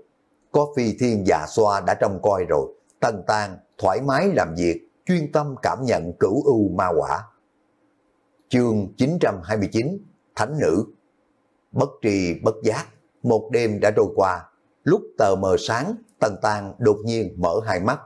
Có phi thiên dạ xoa đã trông coi rồi, tần tàn, thoải mái làm việc, chuyên tâm cảm nhận cửu ưu ma quả. Chương 929 Thánh nữ Bất trì bất giác, một đêm đã trôi qua. Lúc tờ mờ sáng, Tần Tàng đột nhiên mở hai mắt.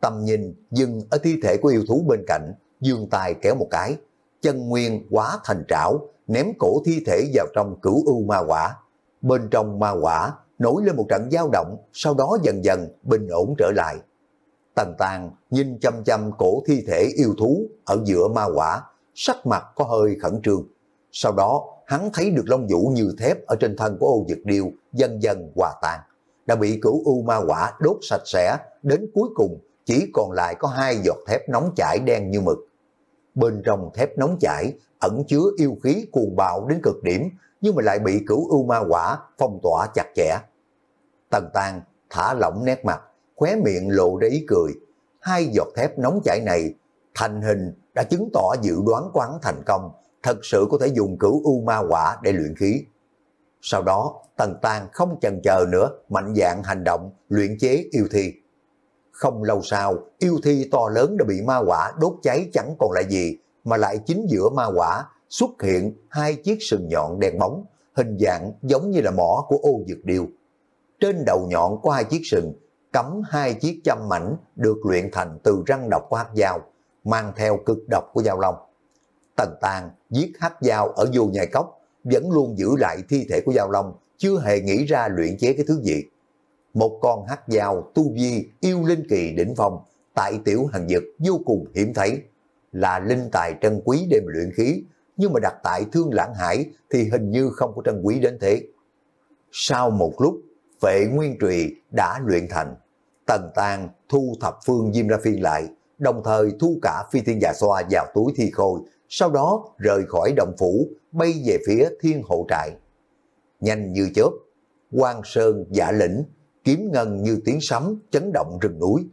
Tầm nhìn dừng ở thi thể của yêu thú bên cạnh, dương tài kéo một cái. Chân nguyên quá thành trảo, ném cổ thi thể vào trong cửu u ma quả. Bên trong ma quả nổi lên một trận dao động, sau đó dần dần bình ổn trở lại. Tần Tàng nhìn chăm chăm cổ thi thể yêu thú ở giữa ma quả, sắc mặt có hơi khẩn trương. Sau đó hắn thấy được long vũ như thép ở trên thân của ô dực điêu dần dần hòa tan. Đã bị cửu u ma quả đốt sạch sẽ, đến cuối cùng chỉ còn lại có hai giọt thép nóng chảy đen như mực. Bên trong thép nóng chảy ẩn chứa yêu khí cuồng bạo đến cực điểm, nhưng mà lại bị cửu u ma quả phong tỏa chặt chẽ. Tần Tàng thả lỏng nét mặt, khóe miệng lộ ra ý cười. Hai giọt thép nóng chảy này thành hình đã chứng tỏ dự đoán quán thành công, thật sự có thể dùng cửu u ma quả để luyện khí. Sau đó, Tần Tàng không chần chờ nữa, mạnh dạng hành động, luyện chế yêu thi. Không lâu sau, yêu thi to lớn đã bị ma quả đốt cháy chẳng còn lại gì, mà lại chính giữa ma quả xuất hiện hai chiếc sừng nhọn đèn bóng, hình dạng giống như là mỏ của ô dược điều. Trên đầu nhọn có hai chiếc sừng, cắm hai chiếc châm mảnh được luyện thành từ răng độc của hắc dao, mang theo cực độc của dao lông. Tần Tàng giết hắc dao ở vô nhai cốc, vẫn luôn giữ lại thi thể của Giao Long, chưa hề nghĩ ra luyện chế cái thứ gì. Một con hắc dao tu vi yêu linh kỳ đỉnh phong, tại tiểu hàng dực vô cùng hiểm thấy, là linh tài trân quý đêm luyện khí, nhưng mà đặt tại thương lãng hải thì hình như không có trân quý đến thế. Sau một lúc, vệ nguyên trùy đã luyện thành, tần tàng thu thập phương Diêm Ra Phiên lại, đồng thời thu cả phi thiên giả xoa vào túi thi khôi sau đó rời khỏi động phủ, bay về phía thiên hộ trại. Nhanh như chớp, quang sơn giả lĩnh, kiếm ngân như tiếng sấm chấn động rừng núi.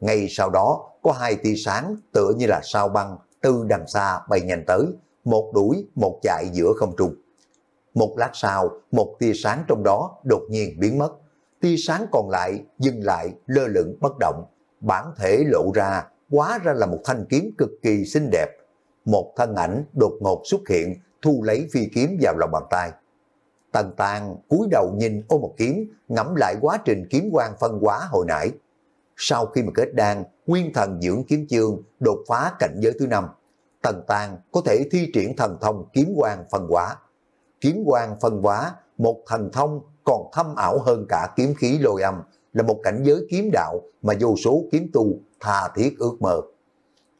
Ngay sau đó có hai tia sáng tựa như là sao băng từ đằng xa bay nhanh tới, một đuổi một chạy giữa không trung. Một lát sau, một tia sáng trong đó đột nhiên biến mất. Tia sáng còn lại dừng lại lơ lửng bất động, bản thể lộ ra quá ra là một thanh kiếm cực kỳ xinh đẹp một thân ảnh đột ngột xuất hiện, thu lấy phi kiếm vào lòng bàn tay. Tần Tàng cúi đầu nhìn ô một kiếm, ngẫm lại quá trình kiếm quang phân hóa hồi nãy. Sau khi mà kết đan, nguyên thần dưỡng kiếm chương đột phá cảnh giới thứ năm, Tần Tàng có thể thi triển thần thông kiếm quang phân hóa. Kiếm quang phân hóa, một thần thông còn thâm ảo hơn cả kiếm khí lôi âm, là một cảnh giới kiếm đạo mà vô số kiếm tu thà thiết ước mơ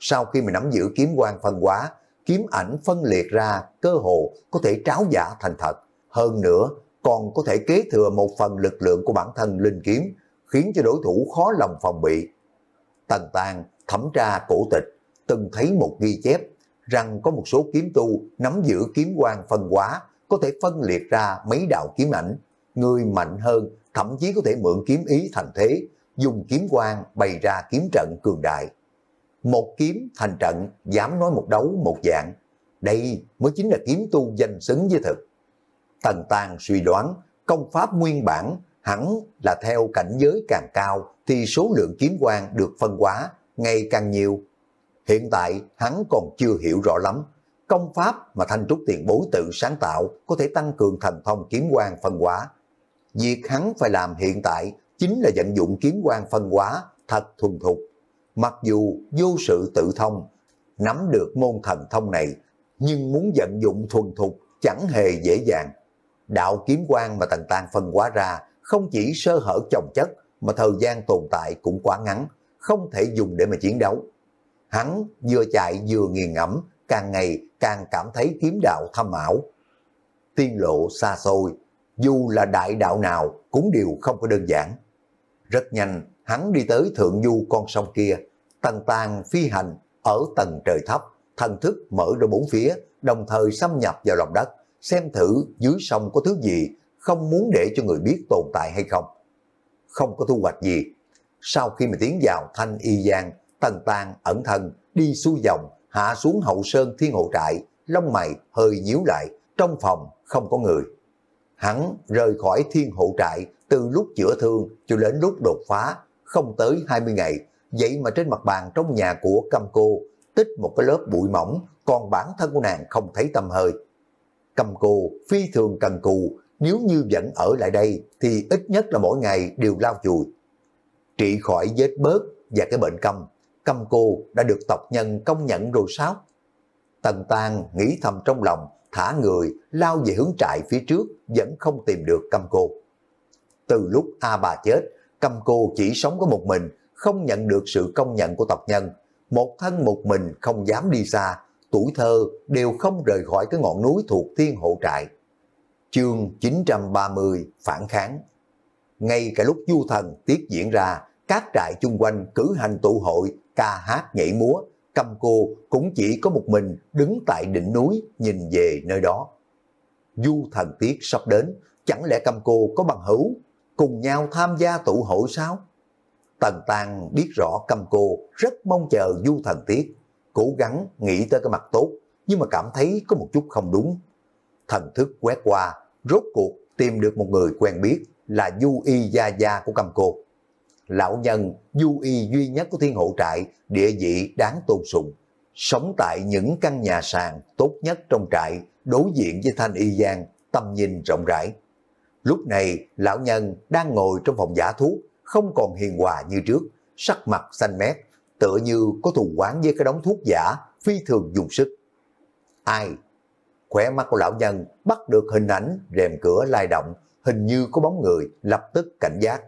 sau khi mà nắm giữ kiếm quan phân hóa kiếm ảnh phân liệt ra cơ hồ có thể tráo giả thành thật. Hơn nữa, còn có thể kế thừa một phần lực lượng của bản thân linh kiếm, khiến cho đối thủ khó lòng phòng bị. Tần Tàng thẩm tra cổ tịch, từng thấy một ghi chép rằng có một số kiếm tu nắm giữ kiếm quan phân hóa có thể phân liệt ra mấy đạo kiếm ảnh. Người mạnh hơn thậm chí có thể mượn kiếm ý thành thế, dùng kiếm quan bày ra kiếm trận cường đại một kiếm thành trận, dám nói một đấu một dạng. Đây mới chính là kiếm tu danh xứng với thực. Tần Tàng suy đoán, công pháp nguyên bản hẳn là theo cảnh giới càng cao thì số lượng kiếm quan được phân hóa ngày càng nhiều. Hiện tại hắn còn chưa hiểu rõ lắm, công pháp mà Thanh Trúc Tiền Bối tự sáng tạo có thể tăng cường thần thông kiếm quan phân hóa. Việc hắn phải làm hiện tại chính là vận dụng kiếm quan phân hóa thật thuần thục mặc dù vô sự tự thông, nắm được môn thần thông này, nhưng muốn vận dụng thuần thục chẳng hề dễ dàng. Đạo kiếm quan mà Tần Tàng phân hóa ra không chỉ sơ hở chồng chất mà thời gian tồn tại cũng quá ngắn, không thể dùng để mà chiến đấu. Hắn vừa chạy vừa nghiền ngẫm, càng ngày càng cảm thấy kiếm đạo thâm ảo. Tiên lộ xa xôi, dù là đại đạo nào cũng đều không có đơn giản. Rất nhanh, hắn đi tới thượng du con sông kia, Tần Tàng phi hành ở tầng trời thấp, thần thức mở ra bốn phía, đồng thời xâm nhập vào lòng đất, xem thử dưới sông có thứ gì không muốn để cho người biết tồn tại hay không. Không có thu hoạch gì. Sau khi mà tiến vào thanh y giang, Tần Tàng ẩn thân, đi xuôi dòng, hạ xuống hậu sơn thiên hộ trại, lông mày hơi nhíu lại, trong phòng không có người. Hắn rời khỏi thiên hộ trại từ lúc chữa thương cho đến lúc đột phá, không tới 20 ngày Vậy mà trên mặt bàn trong nhà của Cam Cô tích một cái lớp bụi mỏng, còn bản thân của nàng không thấy tâm hơi. Cam Cô phi thường cần cù, nếu như vẫn ở lại đây thì ít nhất là mỗi ngày đều lao chùi. Trị khỏi vết bớt và cái bệnh cầm câm cô đã được tộc nhân công nhận rồi sao? Tần Tàng nghĩ thầm trong lòng, thả người, lao về hướng trại phía trước, vẫn không tìm được câm cô. Từ lúc A bà chết, cầm cô chỉ sống có một mình, không nhận được sự công nhận của tộc nhân, một thân một mình không dám đi xa, tuổi thơ đều không rời khỏi cái ngọn núi thuộc thiên hộ trại. Chương 930 Phản kháng Ngay cả lúc du thần tiết diễn ra, các trại chung quanh cử hành tụ hội, ca hát nhảy múa, cầm cô cũng chỉ có một mình đứng tại đỉnh núi nhìn về nơi đó. Du thần tiết sắp đến, chẳng lẽ cầm cô có bằng hữu, cùng nhau tham gia tụ hội sao? Tần Tăng biết rõ cầm cô rất mong chờ Du Thần Tiết, cố gắng nghĩ tới cái mặt tốt, nhưng mà cảm thấy có một chút không đúng. Thần thức quét qua, rốt cuộc tìm được một người quen biết là Du Y Gia Gia của cầm cô. Lão nhân Du Y duy nhất của thiên hộ trại, địa vị đáng tôn sùng. Sống tại những căn nhà sàn tốt nhất trong trại, đối diện với Thanh Y Giang, tầm nhìn rộng rãi. Lúc này, lão nhân đang ngồi trong phòng giả thuốc, không còn hiền hòa như trước, sắc mặt xanh mét, tựa như có thù quán với cái đống thuốc giả, phi thường dùng sức. Ai? Khỏe mắt của lão nhân bắt được hình ảnh rèm cửa lai động, hình như có bóng người, lập tức cảnh giác.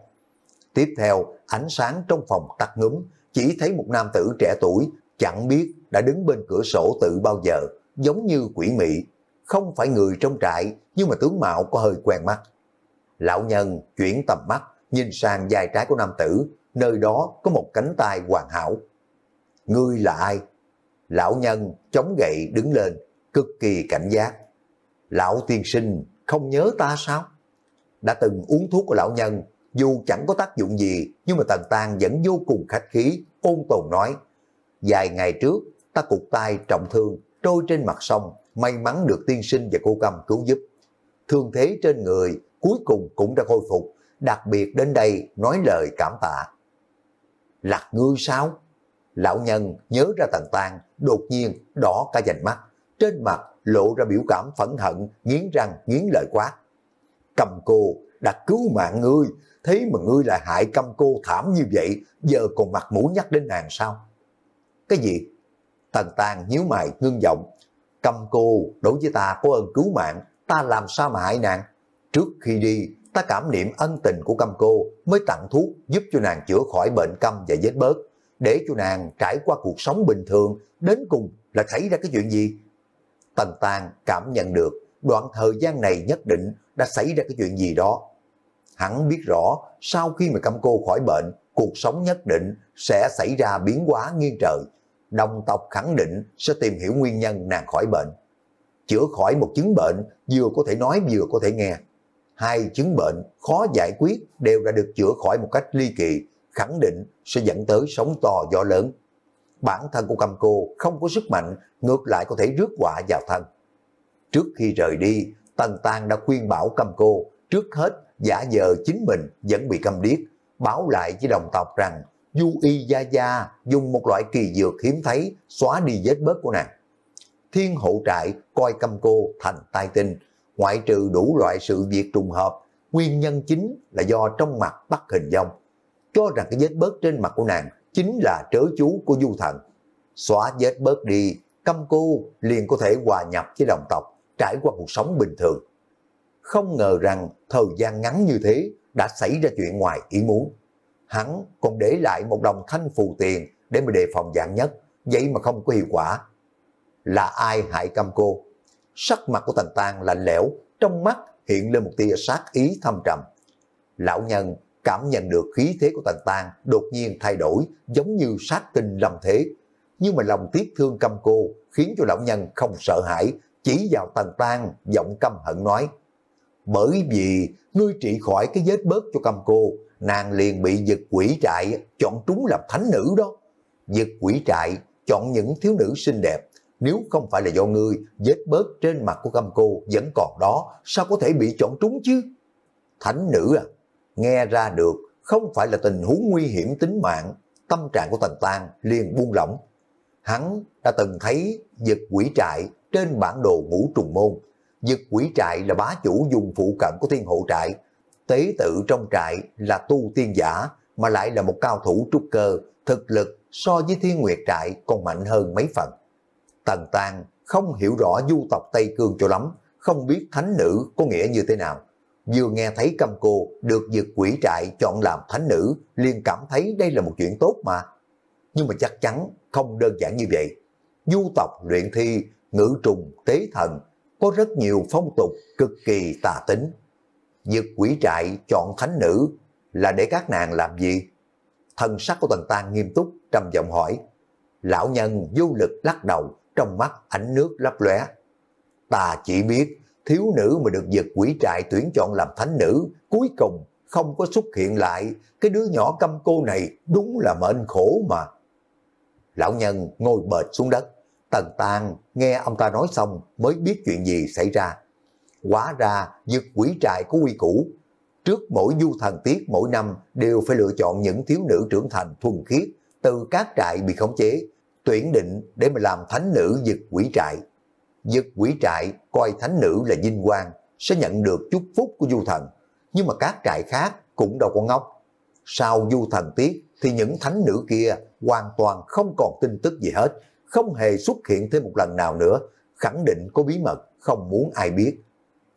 Tiếp theo, ánh sáng trong phòng tắt ngấm, chỉ thấy một nam tử trẻ tuổi, chẳng biết đã đứng bên cửa sổ tự bao giờ, giống như quỷ mị, không phải người trong trại, nhưng mà tướng mạo có hơi quen mắt. Lão nhân chuyển tầm mắt nhìn sang dài trái của nam tử, nơi đó có một cánh tay hoàn hảo. Ngươi là ai? Lão nhân chống gậy đứng lên, cực kỳ cảnh giác. Lão tiên sinh không nhớ ta sao? Đã từng uống thuốc của lão nhân, dù chẳng có tác dụng gì, nhưng mà Tần Tàng vẫn vô cùng khách khí, ôn tồn nói. dài ngày trước, ta cụt tay trọng thương, trôi trên mặt sông, may mắn được tiên sinh và cô cầm cứu giúp. Thương thế trên người cuối cùng cũng đã khôi phục, đặc biệt đến đây nói lời cảm tạ. Lạc ngư sao? Lão nhân nhớ ra tần tàng, đột nhiên đỏ cả dành mắt, trên mặt lộ ra biểu cảm phẫn hận, nghiến răng, nghiến lợi quát. Cầm cô, đã cứu mạng ngươi, thế mà ngươi lại hại cầm cô thảm như vậy, giờ còn mặt mũi nhắc đến nàng sao? Cái gì? Tần tàng nhíu mày ngưng giọng, cầm cô đối với ta có ơn cứu mạng, ta làm sao mà hại nàng? Trước khi đi, ta cảm niệm ân tình của câm cô mới tặng thuốc giúp cho nàng chữa khỏi bệnh câm và vết bớt, để cho nàng trải qua cuộc sống bình thường, đến cùng là xảy ra cái chuyện gì? Tần Tàng cảm nhận được đoạn thời gian này nhất định đã xảy ra cái chuyện gì đó. Hắn biết rõ sau khi mà câm cô khỏi bệnh, cuộc sống nhất định sẽ xảy ra biến hóa nghiêng trời. Đồng tộc khẳng định sẽ tìm hiểu nguyên nhân nàng khỏi bệnh. Chữa khỏi một chứng bệnh vừa có thể nói vừa có thể nghe hai chứng bệnh khó giải quyết đều đã được chữa khỏi một cách ly kỳ, khẳng định sẽ dẫn tới sóng to gió lớn. Bản thân của cầm cô không có sức mạnh, ngược lại có thể rước quả vào thân. Trước khi rời đi, Tần Tàng đã khuyên bảo cầm cô, trước hết giả vờ chính mình vẫn bị cầm điếc, báo lại với đồng tộc rằng Du Y Gia Gia dùng một loại kỳ dược hiếm thấy xóa đi vết bớt của nàng. Thiên hậu trại coi cầm cô thành tai tinh, ngoại trừ đủ loại sự việc trùng hợp, nguyên nhân chính là do trong mặt bắt hình dong. Cho rằng cái vết bớt trên mặt của nàng chính là trớ chú của du thần. Xóa vết bớt đi, câm cô liền có thể hòa nhập với đồng tộc, trải qua cuộc sống bình thường. Không ngờ rằng thời gian ngắn như thế đã xảy ra chuyện ngoài ý muốn. Hắn còn để lại một đồng thanh phù tiền để mà đề phòng dạng nhất, vậy mà không có hiệu quả. Là ai hại cam cô? Sắc mặt của Tần Tàng lạnh lẽo, trong mắt hiện lên một tia sát ý thâm trầm. Lão nhân cảm nhận được khí thế của Tần Tàng đột nhiên thay đổi giống như sát kinh lâm thế. Nhưng mà lòng tiếc thương căm cô khiến cho lão nhân không sợ hãi, chỉ vào Tần Tàng giọng căm hận nói. Bởi vì ngươi trị khỏi cái vết bớt cho căm cô, nàng liền bị giật quỷ trại chọn trúng làm thánh nữ đó. Giật quỷ trại chọn những thiếu nữ xinh đẹp, nếu không phải là do ngươi, vết bớt trên mặt của gâm cô vẫn còn đó, sao có thể bị chọn trúng chứ? Thánh nữ à, nghe ra được, không phải là tình huống nguy hiểm tính mạng, tâm trạng của Tần Tàng liền buông lỏng. Hắn đã từng thấy giật quỷ trại trên bản đồ ngũ trùng môn. Giật quỷ trại là bá chủ dùng phụ cận của thiên hộ trại. Tế tự trong trại là tu tiên giả, mà lại là một cao thủ trúc cơ, thực lực so với thiên nguyệt trại còn mạnh hơn mấy phần. Tần Tàng không hiểu rõ du tộc Tây Cương cho lắm, không biết thánh nữ có nghĩa như thế nào. Vừa nghe thấy cầm cô được dược quỷ trại chọn làm thánh nữ, liền cảm thấy đây là một chuyện tốt mà. Nhưng mà chắc chắn không đơn giản như vậy. Du tộc luyện thi, ngữ trùng, tế thần, có rất nhiều phong tục cực kỳ tà tính. Dược quỷ trại chọn thánh nữ là để các nàng làm gì? Thần sắc của Tần Tàng nghiêm túc, trầm giọng hỏi. Lão nhân vô lực lắc đầu, trong mắt ảnh nước lấp lóe. Ta chỉ biết thiếu nữ mà được giật quỷ trại tuyển chọn làm thánh nữ, cuối cùng không có xuất hiện lại, cái đứa nhỏ câm cô này đúng là mệnh khổ mà. Lão nhân ngồi bệt xuống đất, tần tàn nghe ông ta nói xong mới biết chuyện gì xảy ra. Quá ra giật quỷ trại của quy củ, trước mỗi du thần tiết mỗi năm đều phải lựa chọn những thiếu nữ trưởng thành thuần khiết từ các trại bị khống chế, tuyển định để mà làm thánh nữ giật quỷ trại. Giật quỷ trại coi thánh nữ là vinh quang, sẽ nhận được chúc phúc của du thần. Nhưng mà các trại khác cũng đâu có ngốc. Sau du thần tiết thì những thánh nữ kia hoàn toàn không còn tin tức gì hết, không hề xuất hiện thêm một lần nào nữa, khẳng định có bí mật không muốn ai biết.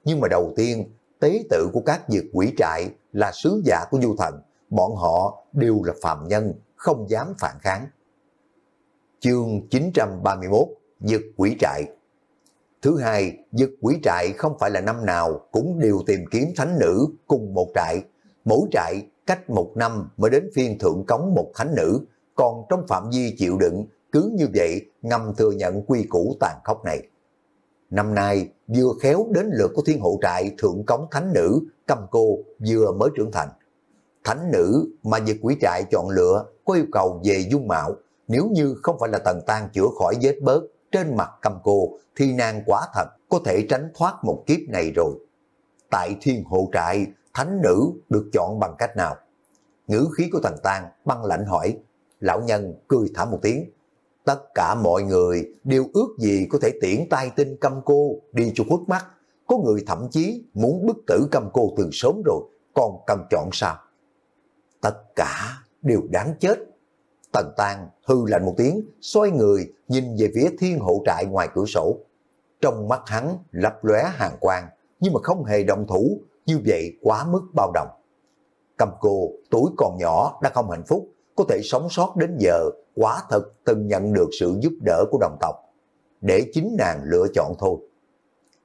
Nhưng mà đầu tiên, tế tự của các dược quỷ trại là sứ giả của du thần, bọn họ đều là phạm nhân, không dám phản kháng chương 931, giật quỷ trại. Thứ hai, giật quỷ trại không phải là năm nào cũng đều tìm kiếm thánh nữ cùng một trại. Mỗi trại cách một năm mới đến phiên thượng cống một thánh nữ, còn trong phạm vi chịu đựng, cứ như vậy ngầm thừa nhận quy củ tàn khốc này. Năm nay, vừa khéo đến lượt của thiên hộ trại thượng cống thánh nữ, cầm cô vừa mới trưởng thành. Thánh nữ mà giật quỷ trại chọn lựa có yêu cầu về dung mạo, nếu như không phải là Tần tan chữa khỏi vết bớt trên mặt cầm cô, thì nàng quả thật có thể tránh thoát một kiếp này rồi. Tại thiên hộ trại, thánh nữ được chọn bằng cách nào? Ngữ khí của Tần tan băng lạnh hỏi, lão nhân cười thả một tiếng. Tất cả mọi người đều ước gì có thể tiễn tay tinh cầm cô đi cho khuất mắt. Có người thậm chí muốn bức tử cầm cô từ sớm rồi, còn cần chọn sao? Tất cả đều đáng chết Tần Tàng hư lạnh một tiếng, xoay người nhìn về phía thiên hộ trại ngoài cửa sổ. Trong mắt hắn lấp lóe hàng quang, nhưng mà không hề động thủ, như vậy quá mức bao đồng. Cầm cô, tuổi còn nhỏ đã không hạnh phúc, có thể sống sót đến giờ, quá thật từng nhận được sự giúp đỡ của đồng tộc. Để chính nàng lựa chọn thôi.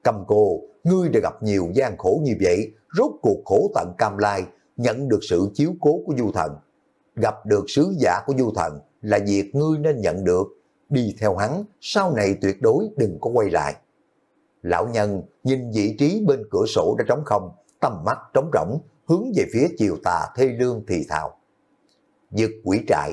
Cầm cô, ngươi đã gặp nhiều gian khổ như vậy, rốt cuộc khổ tận cam lai, nhận được sự chiếu cố của du thần gặp được sứ giả của du thần là việc ngươi nên nhận được, đi theo hắn, sau này tuyệt đối đừng có quay lại. Lão nhân nhìn vị trí bên cửa sổ đã trống không, tầm mắt trống rỗng, hướng về phía chiều tà thê lương thì thào. Dực quỷ trại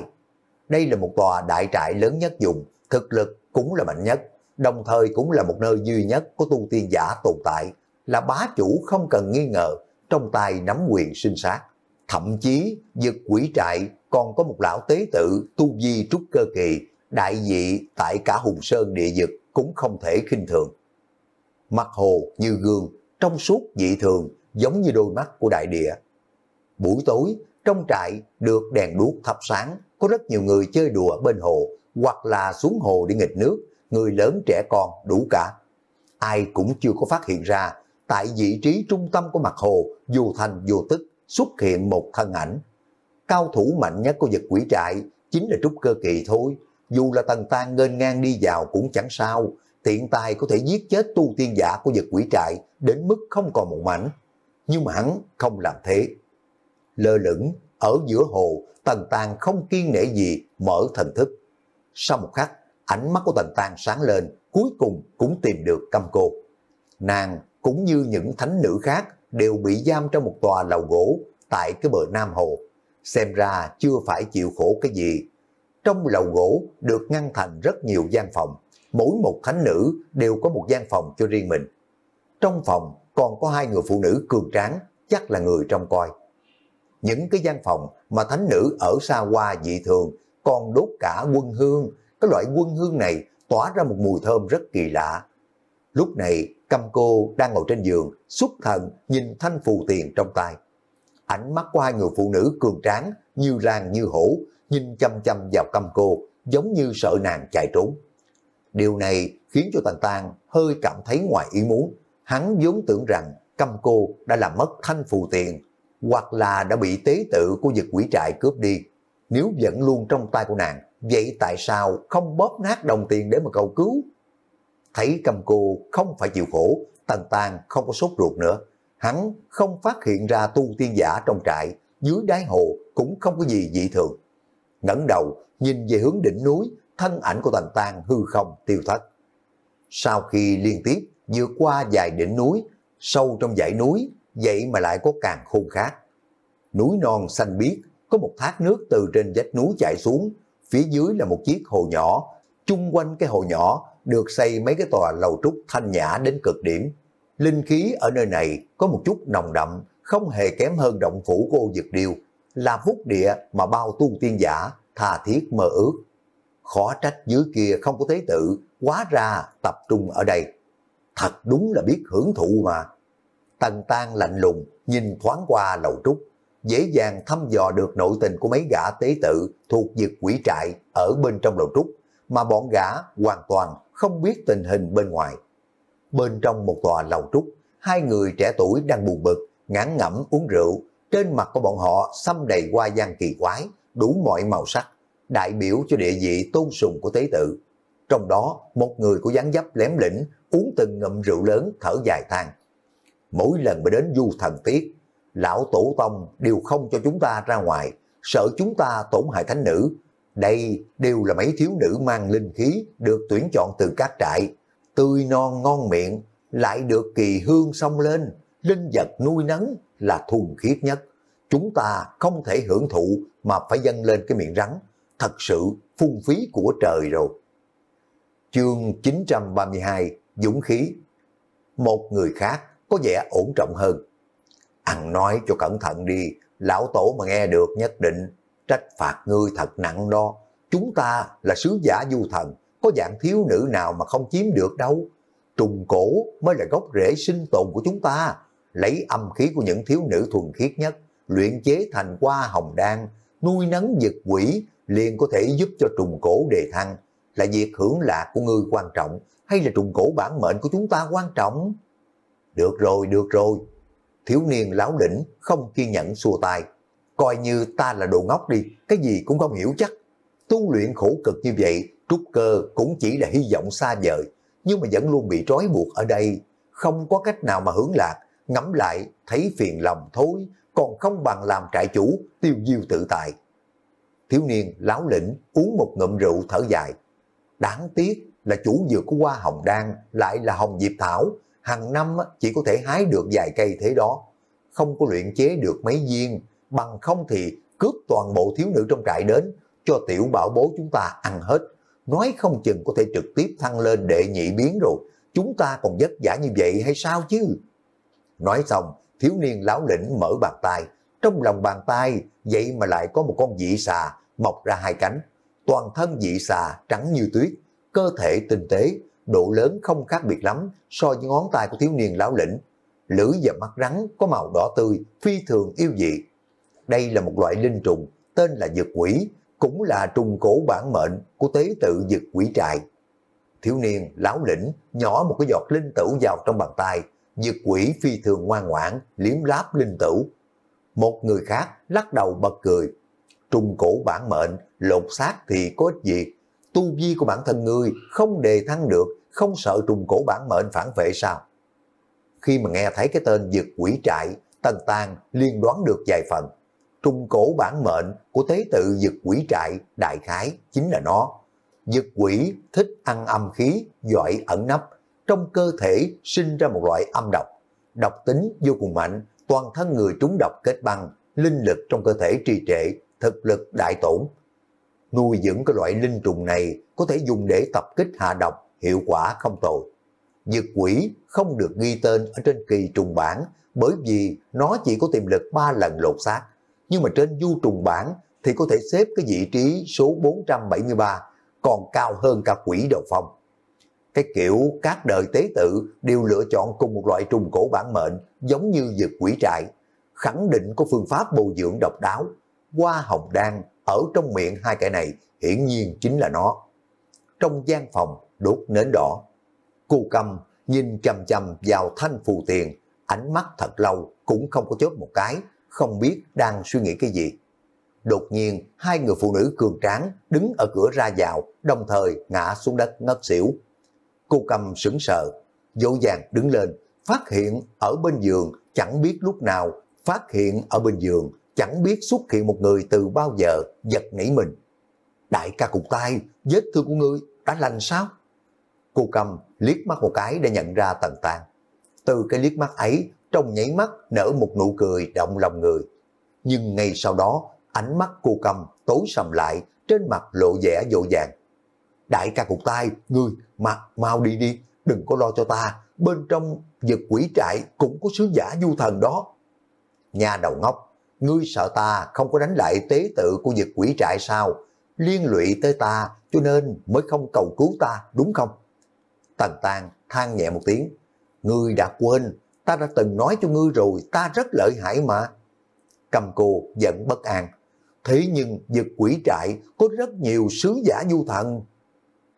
Đây là một tòa đại trại lớn nhất dùng, thực lực cũng là mạnh nhất, đồng thời cũng là một nơi duy nhất có tu tiên giả tồn tại, là bá chủ không cần nghi ngờ, trong tay nắm quyền sinh sát. Thậm chí dực quỷ trại còn có một lão tế tự tu di trúc cơ kỳ, đại dị tại cả Hùng Sơn địa dực cũng không thể khinh thường. Mặt hồ như gương, trong suốt dị thường, giống như đôi mắt của đại địa. Buổi tối, trong trại được đèn đuốc thắp sáng, có rất nhiều người chơi đùa bên hồ, hoặc là xuống hồ đi nghịch nước, người lớn trẻ con đủ cả. Ai cũng chưa có phát hiện ra, tại vị trí trung tâm của mặt hồ, dù thành dù tức, xuất hiện một thân ảnh. Cao thủ mạnh nhất của giật quỷ trại chính là Trúc Cơ Kỳ thôi, dù là Tần Tan ngênh ngang đi vào cũng chẳng sao, tiện tài có thể giết chết tu tiên giả của giật quỷ trại đến mức không còn một mảnh. Nhưng mà hắn không làm thế. Lơ lửng, ở giữa hồ, Tần Tàng không kiên nể gì mở thần thức. Sau một khắc, ánh mắt của Tần Tàng sáng lên, cuối cùng cũng tìm được câm cô. Nàng cũng như những thánh nữ khác đều bị giam trong một tòa lầu gỗ tại cái bờ Nam Hồ. Xem ra chưa phải chịu khổ cái gì. Trong lầu gỗ được ngăn thành rất nhiều gian phòng. Mỗi một thánh nữ đều có một gian phòng cho riêng mình. Trong phòng còn có hai người phụ nữ cường tráng, chắc là người trong coi. Những cái gian phòng mà thánh nữ ở xa hoa dị thường còn đốt cả quân hương. Cái loại quân hương này tỏa ra một mùi thơm rất kỳ lạ. Lúc này, cầm cô đang ngồi trên giường, xuất thần nhìn thanh phù tiền trong tay. Ánh mắt của hai người phụ nữ cường tráng, như lan như hổ, nhìn chăm chăm vào cầm cô, giống như sợ nàng chạy trốn. Điều này khiến cho Tàn Tàn hơi cảm thấy ngoài ý muốn. Hắn vốn tưởng rằng cầm cô đã làm mất thanh phù tiền, hoặc là đã bị tế tự của giật quỷ trại cướp đi. Nếu vẫn luôn trong tay của nàng, vậy tại sao không bóp nát đồng tiền để mà cầu cứu? Thấy cầm cô không phải chịu khổ, Tần Tàng không có sốt ruột nữa. Hắn không phát hiện ra tu tiên giả trong trại, dưới đáy hồ cũng không có gì dị thường. ngẩng đầu, nhìn về hướng đỉnh núi, thân ảnh của Tần Tàng hư không tiêu thất. Sau khi liên tiếp vượt qua dài đỉnh núi, sâu trong dãy núi, vậy mà lại có càng khôn khác. Núi non xanh biếc, có một thác nước từ trên vách núi chảy xuống, phía dưới là một chiếc hồ nhỏ, chung quanh cái hồ nhỏ được xây mấy cái tòa lầu trúc thanh nhã đến cực điểm. Linh khí ở nơi này có một chút nồng đậm, không hề kém hơn động phủ của Ô Dực Điêu, là phúc địa mà bao tu tiên giả thà thiết mơ ước. Khó trách dưới kia không có tế tự, quá ra tập trung ở đây. Thật đúng là biết hưởng thụ mà. Tần Tan lạnh lùng, nhìn thoáng qua lầu trúc, dễ dàng thăm dò được nội tình của mấy gã tế tự thuộc diệt quỷ trại ở bên trong lầu trúc, mà bọn gã hoàn toàn không biết tình hình bên ngoài. Bên trong một tòa lầu trúc, hai người trẻ tuổi đang buồn bực, ngán ngẩm uống rượu. Trên mặt của bọn họ xăm đầy hoa gian kỳ quái, đủ mọi màu sắc, đại biểu cho địa vị tôn sùng của tế tự. Trong đó, một người của dáng dấp lém lĩnh, uống từng ngậm rượu lớn, thở dài than. Mỗi lần mà đến du thần tiết, lão tổ tông đều không cho chúng ta ra ngoài, sợ chúng ta tổn hại thánh nữ, đây đều là mấy thiếu nữ mang linh khí được tuyển chọn từ các trại, tươi non ngon miệng, lại được kỳ hương sông lên, linh vật nuôi nấng là thuần khiết nhất. Chúng ta không thể hưởng thụ mà phải dâng lên cái miệng rắn, thật sự phung phí của trời rồi. Chương 932 Dũng khí Một người khác có vẻ ổn trọng hơn. Ăn nói cho cẩn thận đi, lão tổ mà nghe được nhất định trách phạt ngươi thật nặng đo. Chúng ta là sứ giả du thần, có dạng thiếu nữ nào mà không chiếm được đâu. Trùng cổ mới là gốc rễ sinh tồn của chúng ta. Lấy âm khí của những thiếu nữ thuần khiết nhất, luyện chế thành hoa hồng đan, nuôi nấng dực quỷ, liền có thể giúp cho trùng cổ đề thăng. Là việc hưởng lạc của ngươi quan trọng, hay là trùng cổ bản mệnh của chúng ta quan trọng? Được rồi, được rồi. Thiếu niên láo lĩnh không kiên nhẫn xua tay coi như ta là đồ ngốc đi, cái gì cũng không hiểu chắc. Tu luyện khổ cực như vậy, trúc cơ cũng chỉ là hy vọng xa vời, nhưng mà vẫn luôn bị trói buộc ở đây, không có cách nào mà hướng lạc, ngắm lại thấy phiền lòng thối, còn không bằng làm trại chủ, tiêu diêu tự tại. Thiếu niên láo lĩnh uống một ngụm rượu thở dài. Đáng tiếc là chủ dược của hoa hồng đan lại là hồng diệp thảo, hàng năm chỉ có thể hái được vài cây thế đó, không có luyện chế được mấy viên bằng không thì cướp toàn bộ thiếu nữ trong trại đến, cho tiểu bảo bố chúng ta ăn hết. Nói không chừng có thể trực tiếp thăng lên đệ nhị biến rồi, chúng ta còn vất vả như vậy hay sao chứ? Nói xong, thiếu niên lão lĩnh mở bàn tay, trong lòng bàn tay vậy mà lại có một con dị xà mọc ra hai cánh. Toàn thân dị xà trắng như tuyết, cơ thể tinh tế, độ lớn không khác biệt lắm so với ngón tay của thiếu niên lão lĩnh. Lưỡi và mắt rắn có màu đỏ tươi, phi thường yêu dị, đây là một loại linh trùng tên là dược quỷ, cũng là trùng cổ bản mệnh của tế tự dược quỷ trại. Thiếu niên láo lĩnh nhỏ một cái giọt linh tử vào trong bàn tay, dược quỷ phi thường ngoan ngoãn, liếm láp linh tử. Một người khác lắc đầu bật cười, trùng cổ bản mệnh, lột xác thì có ích gì, tu vi của bản thân người không đề thăng được, không sợ trùng cổ bản mệnh phản vệ sao? Khi mà nghe thấy cái tên dược quỷ trại, Tần Tàng liên đoán được vài phần trung cổ bản mệnh của tế tự dực quỷ trại đại khái chính là nó. Dực quỷ thích ăn âm khí, giỏi ẩn nấp, trong cơ thể sinh ra một loại âm độc. Độc tính vô cùng mạnh, toàn thân người trúng độc kết băng, linh lực trong cơ thể trì trệ, thực lực đại tổn. Nuôi dưỡng cái loại linh trùng này có thể dùng để tập kích hạ độc, hiệu quả không tồi. dực quỷ không được ghi tên ở trên kỳ trùng bản bởi vì nó chỉ có tiềm lực 3 lần lột xác nhưng mà trên du trùng bản thì có thể xếp cái vị trí số 473 còn cao hơn cả quỷ đầu phong. Cái kiểu các đời tế tự đều lựa chọn cùng một loại trùng cổ bản mệnh giống như dược quỷ trại, khẳng định có phương pháp bồi dưỡng độc đáo. Hoa hồng đan ở trong miệng hai kẻ này hiển nhiên chính là nó. Trong gian phòng đốt nến đỏ, cô cầm nhìn chầm chầm vào thanh phù tiền, ánh mắt thật lâu cũng không có chớp một cái, không biết đang suy nghĩ cái gì. Đột nhiên, hai người phụ nữ cường tráng đứng ở cửa ra vào, đồng thời ngã xuống đất ngất xỉu. Cô cầm sững sờ, dỗ dàng đứng lên, phát hiện ở bên giường chẳng biết lúc nào, phát hiện ở bên giường chẳng biết xuất hiện một người từ bao giờ giật nảy mình. Đại ca cục tay, vết thương của ngươi đã lành sao? Cô cầm liếc mắt một cái để nhận ra tần tàn. Từ cái liếc mắt ấy, trong nhảy mắt nở một nụ cười động lòng người. Nhưng ngay sau đó, ánh mắt cô cầm tối sầm lại, trên mặt lộ vẻ dội vàng. Đại ca cục tay, ngươi, mặt mau đi đi, đừng có lo cho ta, bên trong giật quỷ trại cũng có sứ giả du thần đó. Nhà đầu ngốc, ngươi sợ ta không có đánh lại tế tự của giật quỷ trại sao, liên lụy tới ta cho nên mới không cầu cứu ta, đúng không? Tần Tàng than nhẹ một tiếng, ngươi đã quên ta đã từng nói cho ngươi rồi, ta rất lợi hại mà. Cầm cô giận bất an. Thế nhưng giật quỷ trại có rất nhiều sứ giả du thần.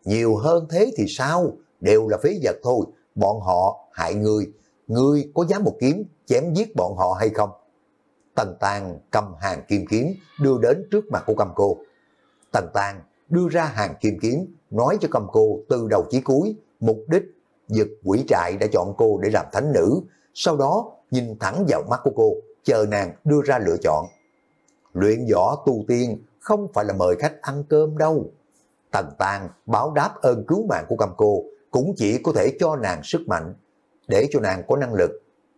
Nhiều hơn thế thì sao? Đều là phế vật thôi. Bọn họ hại ngươi. Ngươi có dám một kiếm chém giết bọn họ hay không? Tần Tàng cầm hàng kim kiếm đưa đến trước mặt của cầm cô. Tần Tàng đưa ra hàng kim kiếm nói cho cầm cô từ đầu chí cuối mục đích giật quỷ trại đã chọn cô để làm thánh nữ sau đó nhìn thẳng vào mắt của cô, chờ nàng đưa ra lựa chọn. Luyện võ tu tiên không phải là mời khách ăn cơm đâu. Tần Tàng báo đáp ơn cứu mạng của cầm cô cũng chỉ có thể cho nàng sức mạnh, để cho nàng có năng lực,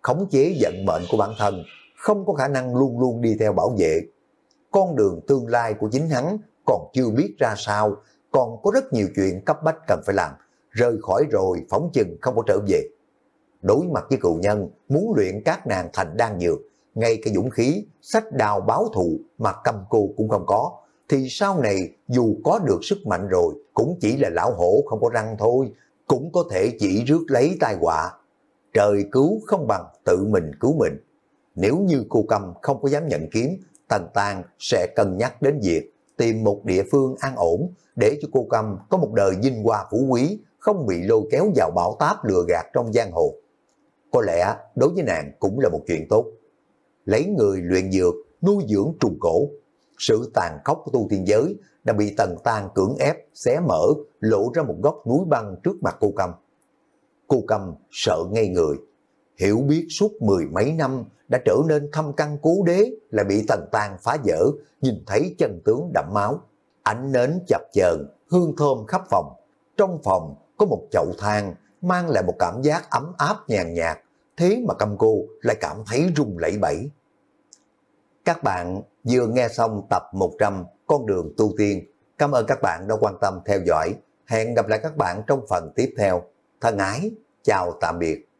khống chế vận mệnh của bản thân, không có khả năng luôn luôn đi theo bảo vệ. Con đường tương lai của chính hắn còn chưa biết ra sao, còn có rất nhiều chuyện cấp bách cần phải làm, rời khỏi rồi phóng chừng không có trở về đối mặt với cựu nhân, muốn luyện các nàng thành đan dược, ngay cái dũng khí, sách đào báo thù mà cầm cô cũng không có, thì sau này dù có được sức mạnh rồi, cũng chỉ là lão hổ không có răng thôi, cũng có thể chỉ rước lấy tai họa. Trời cứu không bằng tự mình cứu mình. Nếu như cô cầm không có dám nhận kiếm, Tần Tàng sẽ cân nhắc đến việc tìm một địa phương an ổn để cho cô cầm có một đời vinh hoa phú quý, không bị lôi kéo vào bão táp lừa gạt trong giang hồ có lẽ đối với nàng cũng là một chuyện tốt. Lấy người luyện dược, nuôi dưỡng trùng cổ, sự tàn khốc của tu tiên giới đã bị tần tan cưỡng ép, xé mở, lộ ra một góc núi băng trước mặt cô cầm. Cô cầm sợ ngay người, hiểu biết suốt mười mấy năm đã trở nên thâm căn cố đế là bị tần tan phá vỡ, nhìn thấy chân tướng đẫm máu. Ánh nến chập chờn, hương thơm khắp phòng. Trong phòng có một chậu than mang lại một cảm giác ấm áp nhàn nhạt, thế mà cầm cô lại cảm thấy rung lẫy bẫy. Các bạn vừa nghe xong tập 100 Con đường tu tiên. Cảm ơn các bạn đã quan tâm theo dõi. Hẹn gặp lại các bạn trong phần tiếp theo. Thân ái, chào tạm biệt.